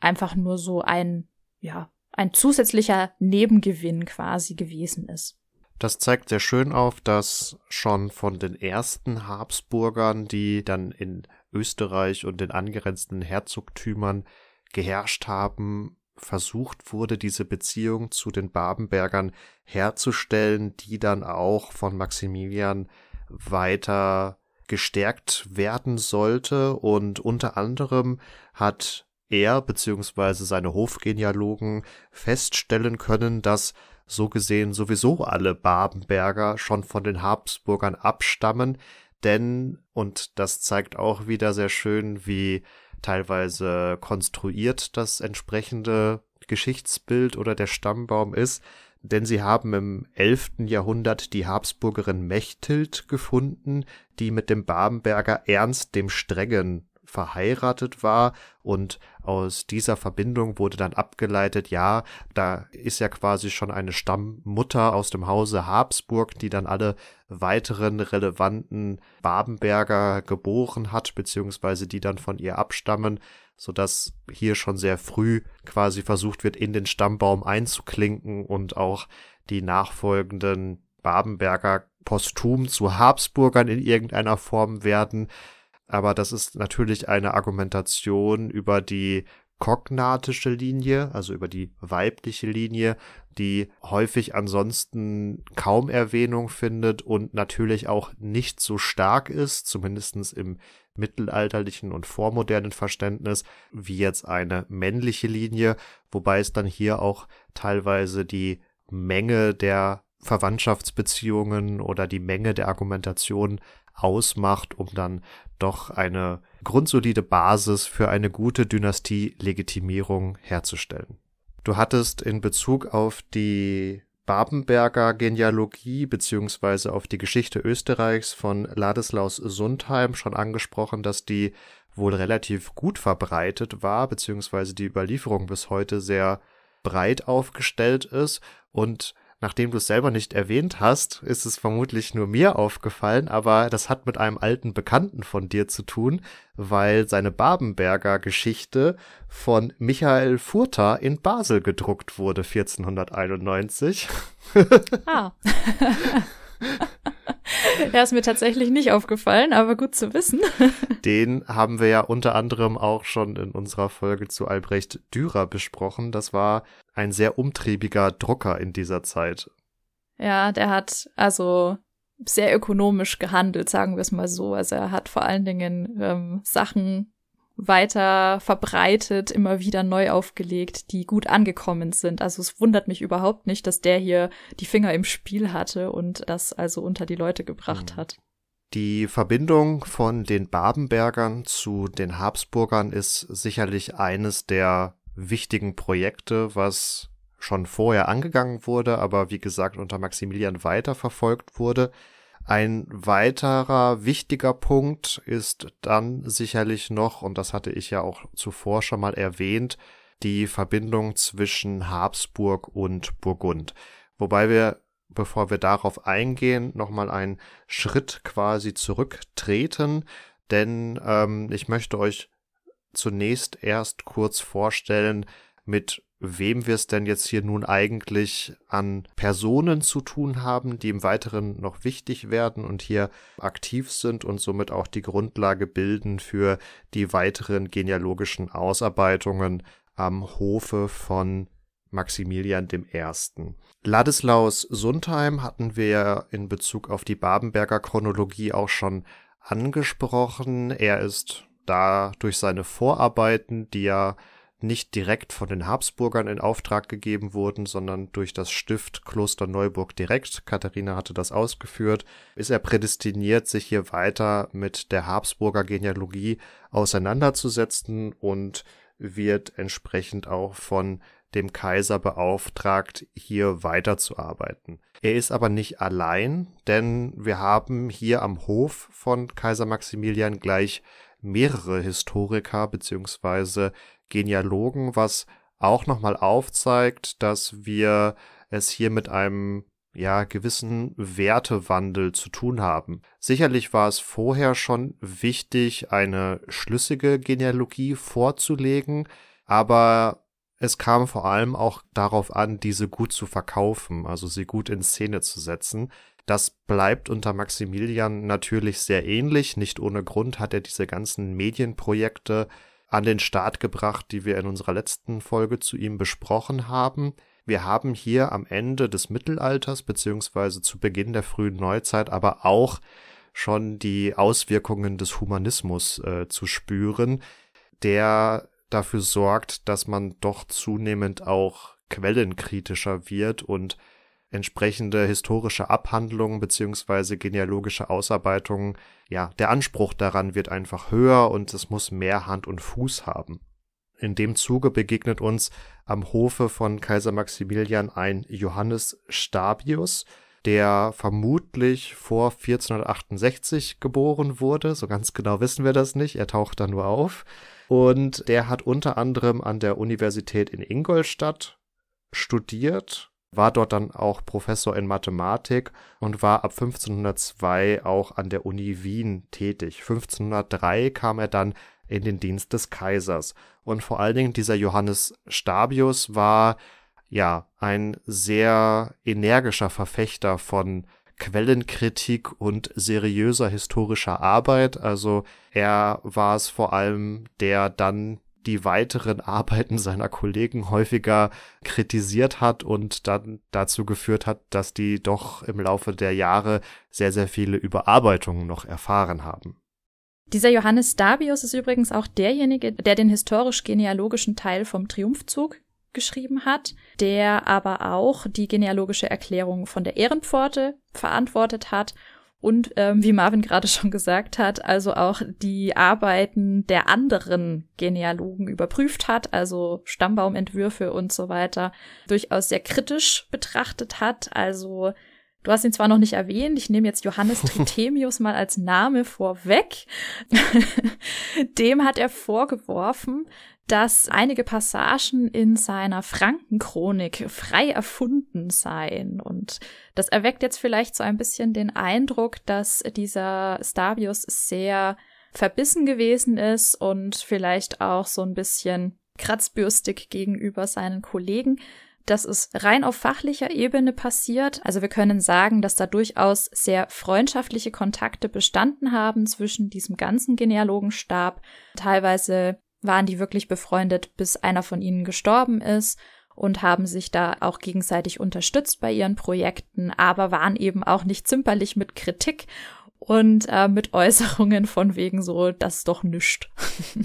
einfach nur so ein, ja, ein zusätzlicher Nebengewinn quasi gewesen ist. Das zeigt sehr schön auf, dass schon von den ersten Habsburgern, die dann in Österreich und den angrenzenden Herzogtümern geherrscht haben, versucht wurde, diese Beziehung zu den Babenbergern herzustellen, die dann auch von Maximilian weiter gestärkt werden sollte. Und unter anderem hat er bzw. seine Hofgenealogen feststellen können, dass so gesehen sowieso alle Babenberger schon von den Habsburgern abstammen, denn, und das zeigt auch wieder sehr schön, wie teilweise konstruiert das entsprechende Geschichtsbild oder der Stammbaum ist, denn sie haben im 11. Jahrhundert die Habsburgerin Mechthild gefunden, die mit dem Babenberger Ernst dem Strengen verheiratet war und aus dieser Verbindung wurde dann abgeleitet, ja, da ist ja quasi schon eine Stammmutter aus dem Hause Habsburg, die dann alle weiteren relevanten Babenberger geboren hat, beziehungsweise die dann von ihr abstammen sodass hier schon sehr früh quasi versucht wird, in den Stammbaum einzuklinken und auch die nachfolgenden Babenberger posthum zu Habsburgern in irgendeiner Form werden. Aber das ist natürlich eine Argumentation über die kognatische Linie, also über die weibliche Linie, die häufig ansonsten kaum Erwähnung findet und natürlich auch nicht so stark ist, zumindest im mittelalterlichen und vormodernen Verständnis, wie jetzt eine männliche Linie, wobei es dann hier auch teilweise die Menge der Verwandtschaftsbeziehungen oder die Menge der Argumentation ausmacht, um dann doch eine grundsolide Basis für eine gute Dynastie-Legitimierung herzustellen. Du hattest in Bezug auf die Babenberger Genealogie beziehungsweise auf die Geschichte Österreichs von Ladislaus Sundheim schon angesprochen, dass die wohl relativ gut verbreitet war, beziehungsweise die Überlieferung bis heute sehr breit aufgestellt ist und nachdem du es selber nicht erwähnt hast, ist es vermutlich nur mir aufgefallen, aber das hat mit einem alten Bekannten von dir zu tun, weil seine Babenberger Geschichte von Michael Furter in Basel gedruckt wurde 1491. ah. Ja, ist mir tatsächlich nicht aufgefallen, aber gut zu wissen. Den haben wir ja unter anderem auch schon in unserer Folge zu Albrecht Dürer besprochen. Das war ein sehr umtriebiger Drucker in dieser Zeit. Ja, der hat also sehr ökonomisch gehandelt, sagen wir es mal so. Also er hat vor allen Dingen ähm, Sachen weiter verbreitet, immer wieder neu aufgelegt, die gut angekommen sind. Also es wundert mich überhaupt nicht, dass der hier die Finger im Spiel hatte und das also unter die Leute gebracht mhm. hat. Die Verbindung von den Babenbergern zu den Habsburgern ist sicherlich eines der wichtigen Projekte, was schon vorher angegangen wurde, aber wie gesagt unter Maximilian weiterverfolgt wurde. Ein weiterer wichtiger Punkt ist dann sicherlich noch, und das hatte ich ja auch zuvor schon mal erwähnt, die Verbindung zwischen Habsburg und Burgund. Wobei wir, bevor wir darauf eingehen, nochmal einen Schritt quasi zurücktreten, denn ähm, ich möchte euch zunächst erst kurz vorstellen, mit wem wir es denn jetzt hier nun eigentlich an Personen zu tun haben, die im Weiteren noch wichtig werden und hier aktiv sind und somit auch die Grundlage bilden für die weiteren genealogischen Ausarbeitungen am Hofe von Maximilian I. Ladislaus Sundheim hatten wir in Bezug auf die Babenberger Chronologie auch schon angesprochen. Er ist da durch seine Vorarbeiten, die ja nicht direkt von den Habsburgern in Auftrag gegeben wurden, sondern durch das Stift Kloster Neuburg direkt, Katharina hatte das ausgeführt, ist er prädestiniert, sich hier weiter mit der Habsburger Genealogie auseinanderzusetzen und wird entsprechend auch von dem Kaiser beauftragt, hier weiterzuarbeiten. Er ist aber nicht allein, denn wir haben hier am Hof von Kaiser Maximilian gleich mehrere Historiker bzw. Genealogen, was auch nochmal aufzeigt, dass wir es hier mit einem ja, gewissen Wertewandel zu tun haben. Sicherlich war es vorher schon wichtig, eine schlüssige Genealogie vorzulegen, aber es kam vor allem auch darauf an, diese gut zu verkaufen, also sie gut in Szene zu setzen. Das bleibt unter Maximilian natürlich sehr ähnlich. Nicht ohne Grund hat er diese ganzen Medienprojekte an den Start gebracht, die wir in unserer letzten Folge zu ihm besprochen haben. Wir haben hier am Ende des Mittelalters beziehungsweise zu Beginn der frühen Neuzeit aber auch schon die Auswirkungen des Humanismus äh, zu spüren, der dafür sorgt, dass man doch zunehmend auch quellenkritischer wird und entsprechende historische Abhandlungen bzw. genealogische Ausarbeitungen, ja, der Anspruch daran wird einfach höher und es muss mehr Hand und Fuß haben. In dem Zuge begegnet uns am Hofe von Kaiser Maximilian ein Johannes Stabius, der vermutlich vor 1468 geboren wurde. So ganz genau wissen wir das nicht. Er taucht da nur auf. Und der hat unter anderem an der Universität in Ingolstadt studiert war dort dann auch Professor in Mathematik und war ab 1502 auch an der Uni Wien tätig. 1503 kam er dann in den Dienst des Kaisers. Und vor allen Dingen dieser Johannes Stabius war ja ein sehr energischer Verfechter von Quellenkritik und seriöser historischer Arbeit. Also er war es vor allem, der dann die weiteren Arbeiten seiner Kollegen häufiger kritisiert hat und dann dazu geführt hat, dass die doch im Laufe der Jahre sehr, sehr viele Überarbeitungen noch erfahren haben. Dieser Johannes Stabius ist übrigens auch derjenige, der den historisch-genealogischen Teil vom Triumphzug geschrieben hat, der aber auch die genealogische Erklärung von der Ehrenpforte verantwortet hat und ähm, wie Marvin gerade schon gesagt hat, also auch die Arbeiten der anderen Genealogen überprüft hat, also Stammbaumentwürfe und so weiter, durchaus sehr kritisch betrachtet hat. Also Du hast ihn zwar noch nicht erwähnt, ich nehme jetzt Johannes Tritemius mal als Name vorweg. Dem hat er vorgeworfen, dass einige Passagen in seiner Frankenchronik frei erfunden seien. Und das erweckt jetzt vielleicht so ein bisschen den Eindruck, dass dieser Stabius sehr verbissen gewesen ist und vielleicht auch so ein bisschen kratzbürstig gegenüber seinen Kollegen. Das ist rein auf fachlicher Ebene passiert. Also wir können sagen, dass da durchaus sehr freundschaftliche Kontakte bestanden haben zwischen diesem ganzen Genealogenstab. Teilweise waren die wirklich befreundet, bis einer von ihnen gestorben ist und haben sich da auch gegenseitig unterstützt bei ihren Projekten, aber waren eben auch nicht zimperlich mit Kritik und äh, mit Äußerungen von wegen so, das doch nüscht.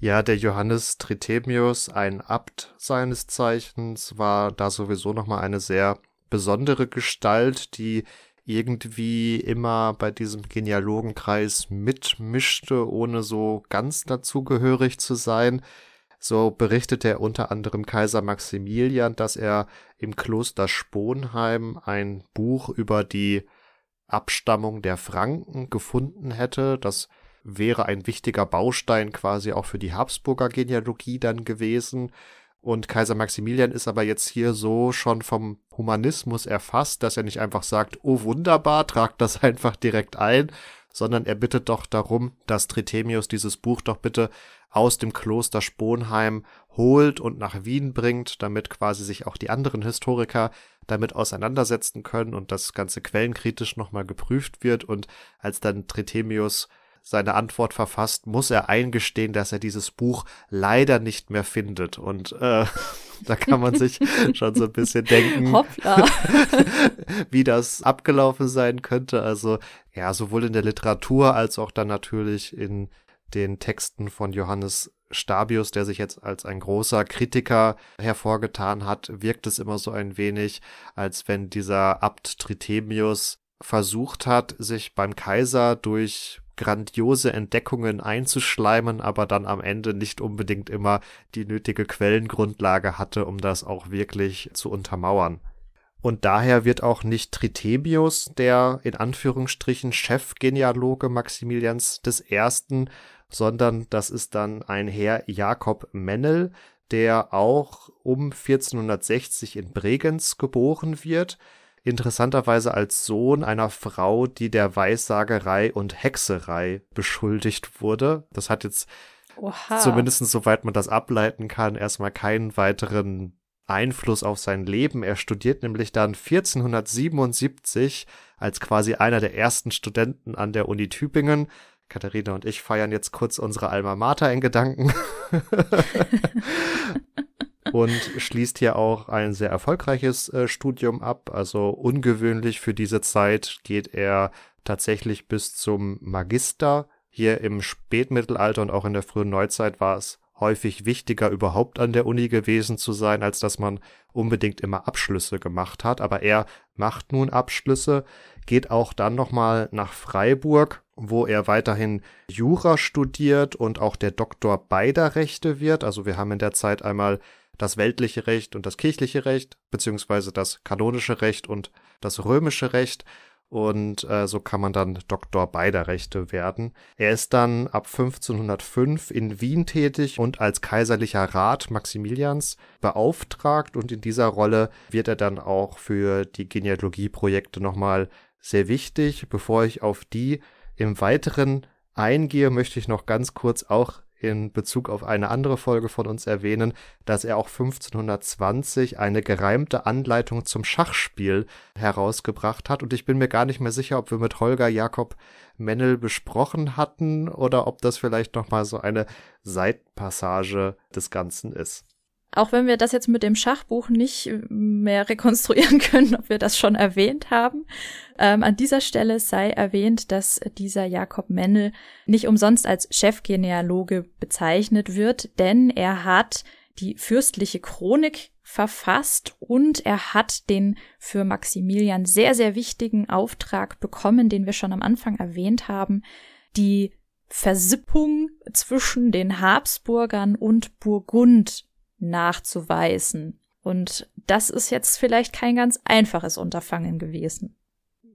Ja, der Johannes Tritemius, ein Abt seines Zeichens, war da sowieso nochmal eine sehr besondere Gestalt, die irgendwie immer bei diesem Genealogenkreis mitmischte, ohne so ganz dazugehörig zu sein. So berichtet er unter anderem Kaiser Maximilian, dass er im Kloster Sponheim ein Buch über die Abstammung der Franken gefunden hätte. Das wäre ein wichtiger Baustein quasi auch für die Habsburger Genealogie dann gewesen. Und Kaiser Maximilian ist aber jetzt hier so schon vom Humanismus erfasst, dass er nicht einfach sagt, oh wunderbar, tragt das einfach direkt ein, sondern er bittet doch darum, dass Tritemius dieses Buch doch bitte aus dem Kloster Sponheim holt und nach Wien bringt, damit quasi sich auch die anderen Historiker damit auseinandersetzen können und das Ganze quellenkritisch nochmal geprüft wird. Und als dann Tritemius seine Antwort verfasst, muss er eingestehen, dass er dieses Buch leider nicht mehr findet. Und äh, da kann man sich schon so ein bisschen denken, wie das abgelaufen sein könnte. Also ja, sowohl in der Literatur als auch dann natürlich in den Texten von Johannes Stabius, der sich jetzt als ein großer Kritiker hervorgetan hat, wirkt es immer so ein wenig, als wenn dieser Abt Tritemius versucht hat, sich beim Kaiser durch grandiose Entdeckungen einzuschleimen, aber dann am Ende nicht unbedingt immer die nötige Quellengrundlage hatte, um das auch wirklich zu untermauern. Und daher wird auch nicht Tritebius, der in Anführungsstrichen Chefgenealoge Maximilians I., sondern das ist dann ein Herr Jakob Mennel, der auch um 1460 in Bregenz geboren wird, interessanterweise als Sohn einer Frau, die der Weissagerei und Hexerei beschuldigt wurde. Das hat jetzt Oha. zumindest soweit man das ableiten kann, erstmal keinen weiteren Einfluss auf sein Leben. Er studiert nämlich dann 1477 als quasi einer der ersten Studenten an der Uni Tübingen. Katharina und ich feiern jetzt kurz unsere Alma Mater in Gedanken. und schließt hier auch ein sehr erfolgreiches äh, Studium ab. Also ungewöhnlich für diese Zeit geht er tatsächlich bis zum Magister. Hier im Spätmittelalter und auch in der frühen Neuzeit war es häufig wichtiger, überhaupt an der Uni gewesen zu sein, als dass man unbedingt immer Abschlüsse gemacht hat. Aber er macht nun Abschlüsse, geht auch dann nochmal nach Freiburg, wo er weiterhin Jura studiert und auch der Doktor beider Rechte wird. Also wir haben in der Zeit einmal das weltliche Recht und das kirchliche Recht, beziehungsweise das kanonische Recht und das römische Recht. Und äh, so kann man dann Doktor beider Rechte werden. Er ist dann ab 1505 in Wien tätig und als kaiserlicher Rat Maximilians beauftragt. Und in dieser Rolle wird er dann auch für die Genealogieprojekte nochmal sehr wichtig. Bevor ich auf die im Weiteren eingehe, möchte ich noch ganz kurz auch in Bezug auf eine andere Folge von uns erwähnen, dass er auch 1520 eine gereimte Anleitung zum Schachspiel herausgebracht hat. Und ich bin mir gar nicht mehr sicher, ob wir mit Holger Jakob Mennel besprochen hatten oder ob das vielleicht nochmal so eine Seitpassage des Ganzen ist. Auch wenn wir das jetzt mit dem Schachbuch nicht äh, mehr rekonstruieren können, ob wir das schon erwähnt haben. Ähm, an dieser Stelle sei erwähnt, dass dieser Jakob Mendel nicht umsonst als Chefgenealoge bezeichnet wird, denn er hat die fürstliche Chronik verfasst und er hat den für Maximilian sehr, sehr wichtigen Auftrag bekommen, den wir schon am Anfang erwähnt haben, die Versippung zwischen den Habsburgern und Burgund nachzuweisen. Und das ist jetzt vielleicht kein ganz einfaches Unterfangen gewesen.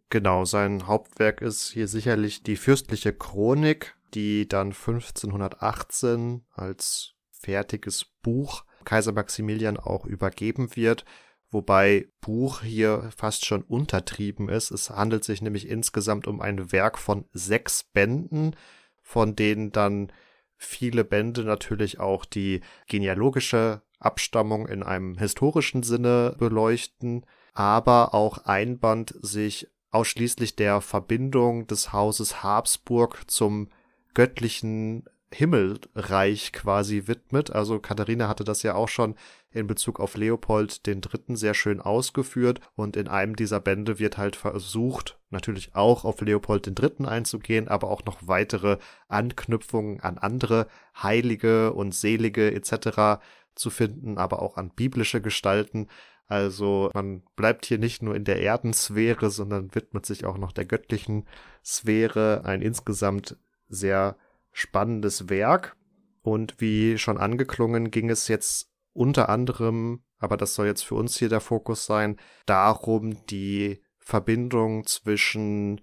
Genau, sein Hauptwerk ist hier sicherlich die fürstliche Chronik, die dann 1518 als fertiges Buch Kaiser Maximilian auch übergeben wird, wobei Buch hier fast schon untertrieben ist. Es handelt sich nämlich insgesamt um ein Werk von sechs Bänden, von denen dann viele Bände natürlich auch die genealogische Abstammung in einem historischen Sinne beleuchten, aber auch ein Band sich ausschließlich der Verbindung des Hauses Habsburg zum göttlichen Himmelreich quasi widmet. Also Katharina hatte das ja auch schon in Bezug auf Leopold den Dritten sehr schön ausgeführt und in einem dieser Bände wird halt versucht, natürlich auch auf Leopold den Dritten einzugehen, aber auch noch weitere Anknüpfungen an andere Heilige und Selige etc. zu finden, aber auch an biblische Gestalten. Also man bleibt hier nicht nur in der Erdensphäre, sondern widmet sich auch noch der göttlichen Sphäre. Ein insgesamt sehr spannendes Werk. Und wie schon angeklungen, ging es jetzt unter anderem, aber das soll jetzt für uns hier der Fokus sein, darum, die Verbindung zwischen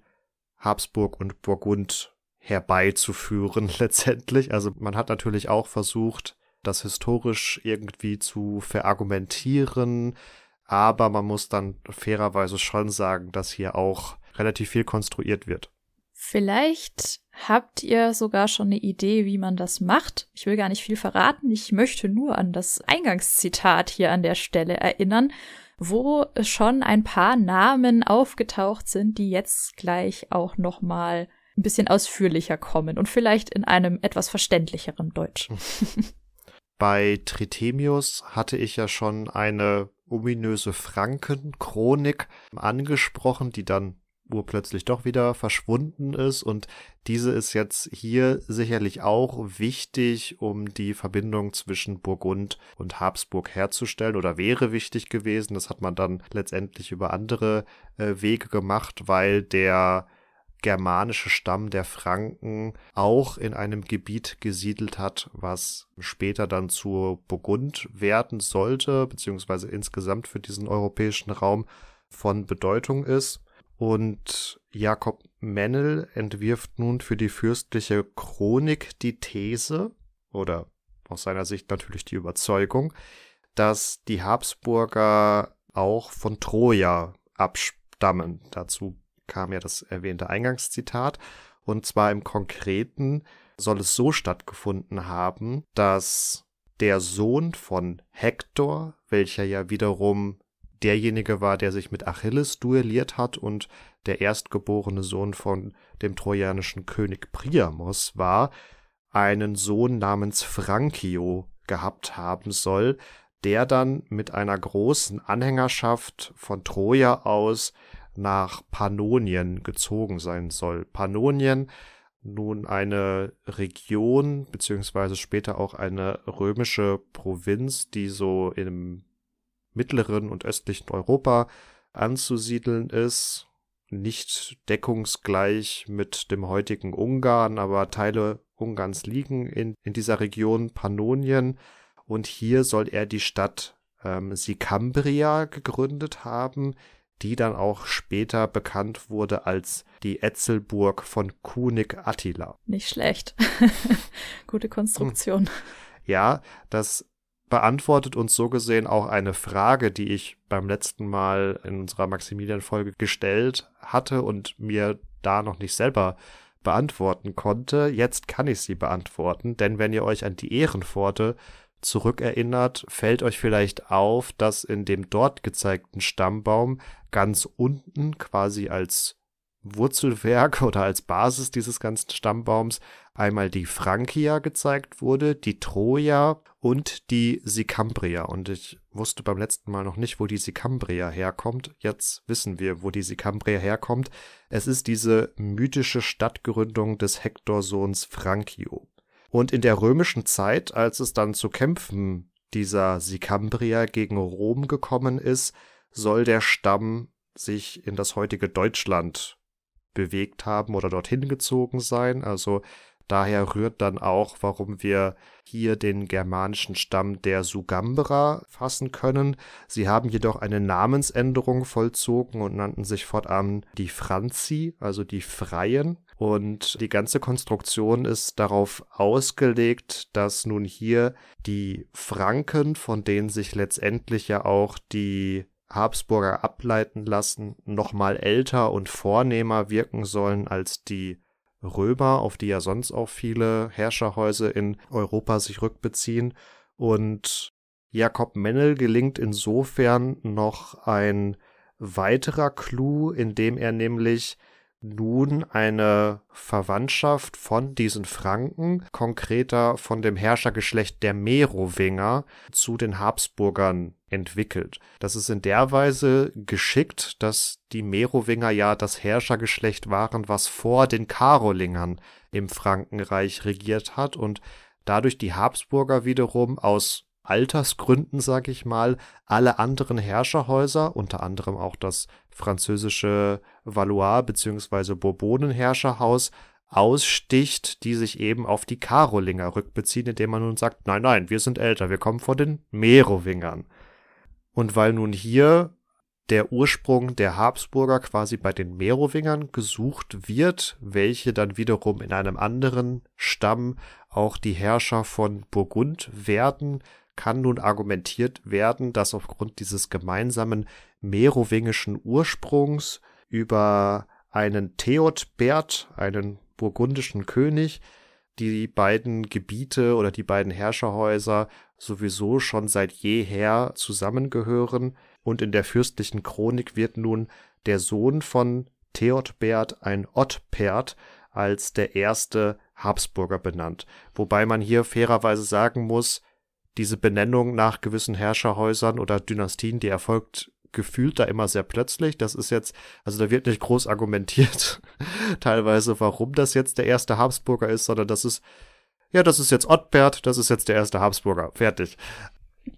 Habsburg und Burgund herbeizuführen letztendlich. Also man hat natürlich auch versucht, das historisch irgendwie zu verargumentieren, aber man muss dann fairerweise schon sagen, dass hier auch relativ viel konstruiert wird. Vielleicht Habt ihr sogar schon eine Idee, wie man das macht? Ich will gar nicht viel verraten. Ich möchte nur an das Eingangszitat hier an der Stelle erinnern, wo schon ein paar Namen aufgetaucht sind, die jetzt gleich auch noch mal ein bisschen ausführlicher kommen und vielleicht in einem etwas verständlicheren Deutsch. Hm. Bei Tritemius hatte ich ja schon eine ominöse Frankenchronik angesprochen, die dann urplötzlich doch wieder verschwunden ist und diese ist jetzt hier sicherlich auch wichtig, um die Verbindung zwischen Burgund und Habsburg herzustellen oder wäre wichtig gewesen. Das hat man dann letztendlich über andere äh, Wege gemacht, weil der germanische Stamm der Franken auch in einem Gebiet gesiedelt hat, was später dann zu Burgund werden sollte, beziehungsweise insgesamt für diesen europäischen Raum von Bedeutung ist und Jakob Mennel entwirft nun für die fürstliche Chronik die These oder aus seiner Sicht natürlich die Überzeugung, dass die Habsburger auch von Troja abstammen. Dazu kam ja das erwähnte Eingangszitat. Und zwar im Konkreten soll es so stattgefunden haben, dass der Sohn von Hektor, welcher ja wiederum derjenige war, der sich mit Achilles duelliert hat und der erstgeborene Sohn von dem trojanischen König Priamos war, einen Sohn namens Frankio gehabt haben soll, der dann mit einer großen Anhängerschaft von Troja aus nach Pannonien gezogen sein soll. Pannonien, nun eine Region, beziehungsweise später auch eine römische Provinz, die so im mittleren und östlichen Europa anzusiedeln ist, nicht deckungsgleich mit dem heutigen Ungarn, aber Teile Ungarns liegen in, in dieser Region Pannonien und hier soll er die Stadt ähm, Sicambria gegründet haben, die dann auch später bekannt wurde als die Etzelburg von Kunig Attila. Nicht schlecht. Gute Konstruktion. Hm. Ja, das beantwortet uns so gesehen auch eine Frage, die ich beim letzten Mal in unserer Maximilian-Folge gestellt hatte und mir da noch nicht selber beantworten konnte. Jetzt kann ich sie beantworten, denn wenn ihr euch an die Ehrenpforte zurückerinnert, fällt euch vielleicht auf, dass in dem dort gezeigten Stammbaum ganz unten quasi als Wurzelwerk oder als Basis dieses ganzen Stammbaums einmal die Frankia gezeigt wurde, die Troja und die Sicambria. Und ich wusste beim letzten Mal noch nicht, wo die Sicambria herkommt. Jetzt wissen wir, wo die Sicambria herkommt. Es ist diese mythische Stadtgründung des Hektorsohns Frankio. Und in der römischen Zeit, als es dann zu Kämpfen dieser Sicambria gegen Rom gekommen ist, soll der Stamm sich in das heutige Deutschland bewegt haben oder dorthin gezogen sein. Also daher rührt dann auch, warum wir hier den germanischen Stamm der Sugambra fassen können. Sie haben jedoch eine Namensänderung vollzogen und nannten sich fortan die Franzi, also die Freien. Und die ganze Konstruktion ist darauf ausgelegt, dass nun hier die Franken, von denen sich letztendlich ja auch die Habsburger ableiten lassen, nochmal älter und vornehmer wirken sollen als die Römer, auf die ja sonst auch viele Herrscherhäuser in Europa sich rückbeziehen. Und Jakob Mennel gelingt insofern noch ein weiterer Clou, indem er nämlich nun eine Verwandtschaft von diesen Franken, konkreter von dem Herrschergeschlecht der Merowinger zu den Habsburgern entwickelt. Das ist in der Weise geschickt, dass die Merowinger ja das Herrschergeschlecht waren, was vor den Karolingern im Frankenreich regiert hat und dadurch die Habsburger wiederum aus Altersgründen, sage ich mal, alle anderen Herrscherhäuser, unter anderem auch das französische Valois bzw. Bourbonen-Herrscherhaus, aussticht, die sich eben auf die Karolinger rückbeziehen, indem man nun sagt, nein, nein, wir sind älter, wir kommen von den Merowingern. Und weil nun hier der Ursprung der Habsburger quasi bei den Merowingern gesucht wird, welche dann wiederum in einem anderen Stamm auch die Herrscher von Burgund werden, kann nun argumentiert werden, dass aufgrund dieses gemeinsamen merowingischen Ursprungs über einen Theodbert, einen burgundischen König, die beiden Gebiete oder die beiden Herrscherhäuser sowieso schon seit jeher zusammengehören, und in der fürstlichen Chronik wird nun der Sohn von Theodbert, ein Ottbert, als der erste Habsburger benannt. Wobei man hier fairerweise sagen muss, diese Benennung nach gewissen Herrscherhäusern oder Dynastien, die erfolgt gefühlt da immer sehr plötzlich. Das ist jetzt, also da wird nicht groß argumentiert, teilweise, warum das jetzt der erste Habsburger ist, sondern das ist, ja, das ist jetzt Ottbert, das ist jetzt der erste Habsburger. Fertig.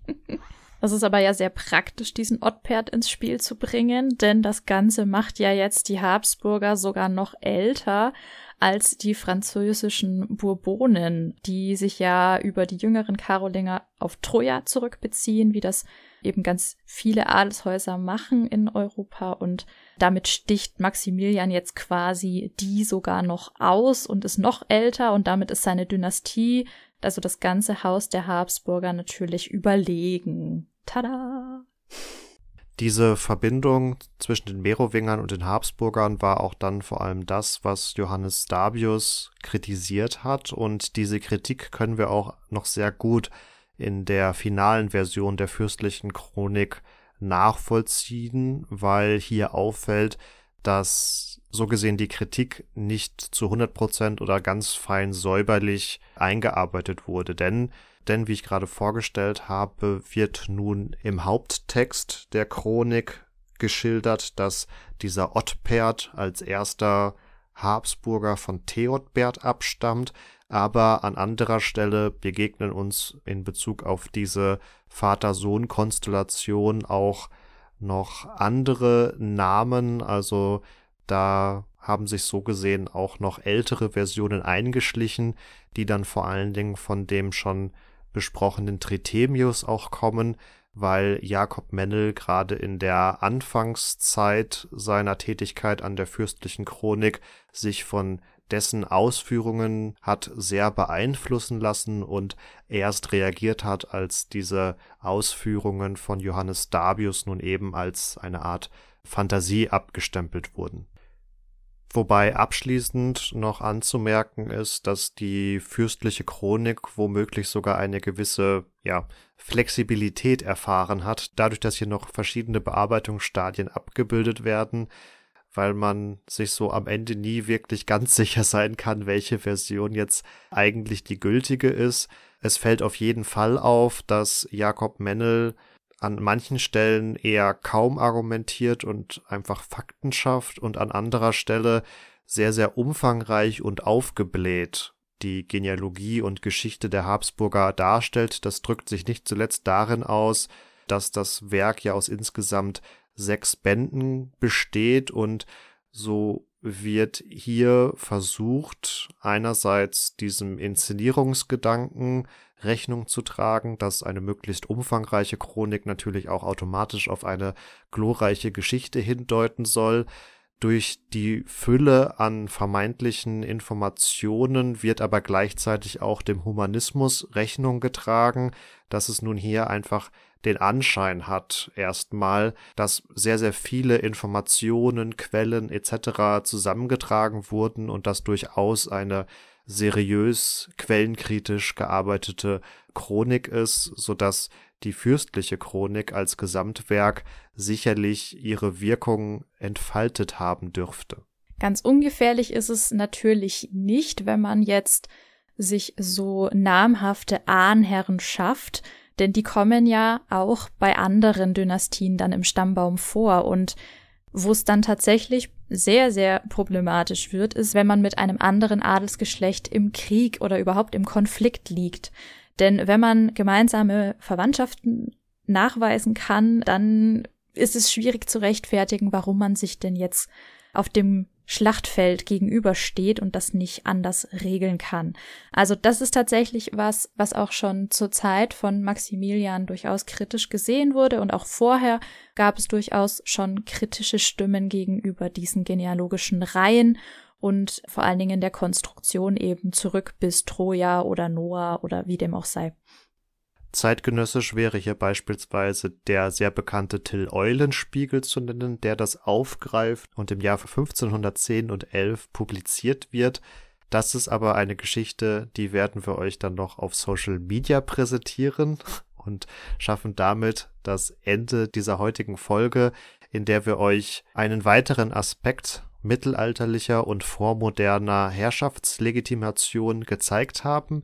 Das ist aber ja sehr praktisch, diesen Ottpert ins Spiel zu bringen, denn das Ganze macht ja jetzt die Habsburger sogar noch älter als die französischen Bourbonen, die sich ja über die jüngeren Karolinger auf Troja zurückbeziehen, wie das eben ganz viele Adelshäuser machen in Europa und damit sticht Maximilian jetzt quasi die sogar noch aus und ist noch älter und damit ist seine Dynastie, also das ganze Haus der Habsburger natürlich überlegen. Tada! Diese Verbindung zwischen den Merowingern und den Habsburgern war auch dann vor allem das, was Johannes Stabius kritisiert hat, und diese Kritik können wir auch noch sehr gut in der finalen Version der fürstlichen Chronik nachvollziehen, weil hier auffällt, dass so gesehen die Kritik nicht zu 100% Prozent oder ganz fein säuberlich eingearbeitet wurde, denn denn wie ich gerade vorgestellt habe, wird nun im Haupttext der Chronik geschildert, dass dieser Ottbert als erster Habsburger von Theodbert abstammt, aber an anderer Stelle begegnen uns in Bezug auf diese Vater-Sohn-Konstellation auch noch andere Namen, also da haben sich so gesehen auch noch ältere Versionen eingeschlichen, die dann vor allen Dingen von dem schon besprochenen Trithemius auch kommen, weil Jakob Mennel gerade in der Anfangszeit seiner Tätigkeit an der fürstlichen Chronik sich von dessen Ausführungen hat sehr beeinflussen lassen und erst reagiert hat, als diese Ausführungen von Johannes Dabius nun eben als eine Art Fantasie abgestempelt wurden Wobei abschließend noch anzumerken ist, dass die fürstliche Chronik womöglich sogar eine gewisse ja, Flexibilität erfahren hat, dadurch, dass hier noch verschiedene Bearbeitungsstadien abgebildet werden, weil man sich so am Ende nie wirklich ganz sicher sein kann, welche Version jetzt eigentlich die gültige ist. Es fällt auf jeden Fall auf, dass Jakob Mennel an manchen Stellen eher kaum argumentiert und einfach Fakten schafft und an anderer Stelle sehr, sehr umfangreich und aufgebläht die Genealogie und Geschichte der Habsburger darstellt. Das drückt sich nicht zuletzt darin aus, dass das Werk ja aus insgesamt sechs Bänden besteht und so wird hier versucht, einerseits diesem Inszenierungsgedanken Rechnung zu tragen, dass eine möglichst umfangreiche Chronik natürlich auch automatisch auf eine glorreiche Geschichte hindeuten soll. Durch die Fülle an vermeintlichen Informationen wird aber gleichzeitig auch dem Humanismus Rechnung getragen, dass es nun hier einfach den Anschein hat, erstmal, dass sehr, sehr viele Informationen, Quellen etc. zusammengetragen wurden und dass durchaus eine seriös quellenkritisch gearbeitete Chronik ist, so dass die fürstliche Chronik als Gesamtwerk sicherlich ihre Wirkung entfaltet haben dürfte. Ganz ungefährlich ist es natürlich nicht, wenn man jetzt sich so namhafte Ahnherren schafft, denn die kommen ja auch bei anderen Dynastien dann im Stammbaum vor und wo es dann tatsächlich sehr, sehr problematisch wird, ist, wenn man mit einem anderen Adelsgeschlecht im Krieg oder überhaupt im Konflikt liegt. Denn wenn man gemeinsame Verwandtschaften nachweisen kann, dann ist es schwierig zu rechtfertigen, warum man sich denn jetzt auf dem Schlachtfeld gegenübersteht und das nicht anders regeln kann. Also das ist tatsächlich was, was auch schon zur Zeit von Maximilian durchaus kritisch gesehen wurde und auch vorher gab es durchaus schon kritische Stimmen gegenüber diesen genealogischen Reihen und vor allen Dingen der Konstruktion eben zurück bis Troja oder Noah oder wie dem auch sei. Zeitgenössisch wäre hier beispielsweise der sehr bekannte Till Eulenspiegel zu nennen, der das aufgreift und im Jahr 1510 und 11 publiziert wird. Das ist aber eine Geschichte, die werden wir euch dann noch auf Social Media präsentieren und schaffen damit das Ende dieser heutigen Folge, in der wir euch einen weiteren Aspekt mittelalterlicher und vormoderner Herrschaftslegitimation gezeigt haben.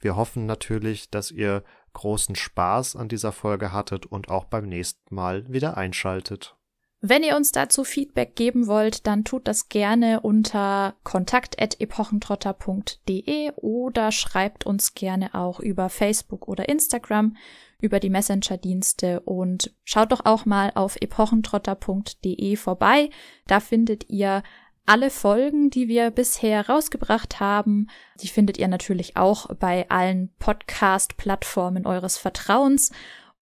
Wir hoffen natürlich, dass ihr großen Spaß an dieser Folge hattet und auch beim nächsten Mal wieder einschaltet. Wenn ihr uns dazu Feedback geben wollt, dann tut das gerne unter kontakt.epochentrotter.de oder schreibt uns gerne auch über Facebook oder Instagram, über die Messenger-Dienste und schaut doch auch mal auf epochentrotter.de vorbei. Da findet ihr alle Folgen, die wir bisher rausgebracht haben, die findet ihr natürlich auch bei allen Podcast-Plattformen eures Vertrauens.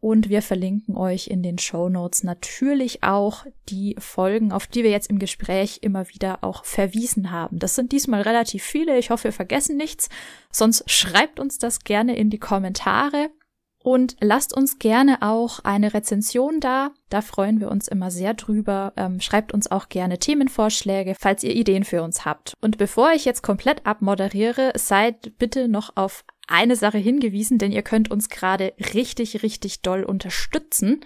Und wir verlinken euch in den Show Notes natürlich auch die Folgen, auf die wir jetzt im Gespräch immer wieder auch verwiesen haben. Das sind diesmal relativ viele. Ich hoffe, wir vergessen nichts. Sonst schreibt uns das gerne in die Kommentare. Und lasst uns gerne auch eine Rezension da. Da freuen wir uns immer sehr drüber. Ähm, schreibt uns auch gerne Themenvorschläge, falls ihr Ideen für uns habt. Und bevor ich jetzt komplett abmoderiere, seid bitte noch auf eine Sache hingewiesen, denn ihr könnt uns gerade richtig, richtig doll unterstützen.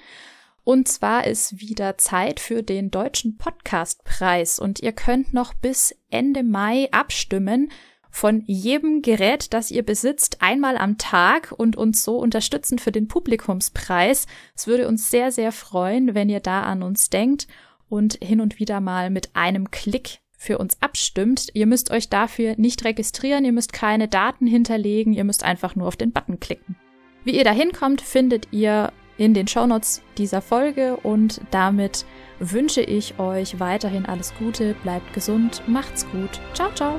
Und zwar ist wieder Zeit für den Deutschen Podcastpreis und ihr könnt noch bis Ende Mai abstimmen, von jedem Gerät, das ihr besitzt, einmal am Tag und uns so unterstützen für den Publikumspreis. Es würde uns sehr, sehr freuen, wenn ihr da an uns denkt und hin und wieder mal mit einem Klick für uns abstimmt. Ihr müsst euch dafür nicht registrieren, ihr müsst keine Daten hinterlegen, ihr müsst einfach nur auf den Button klicken. Wie ihr da hinkommt, findet ihr in den Shownotes dieser Folge und damit wünsche ich euch weiterhin alles Gute, bleibt gesund, macht's gut. Ciao, ciao.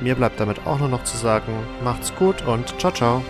Mir bleibt damit auch nur noch zu sagen, macht's gut und ciao, ciao.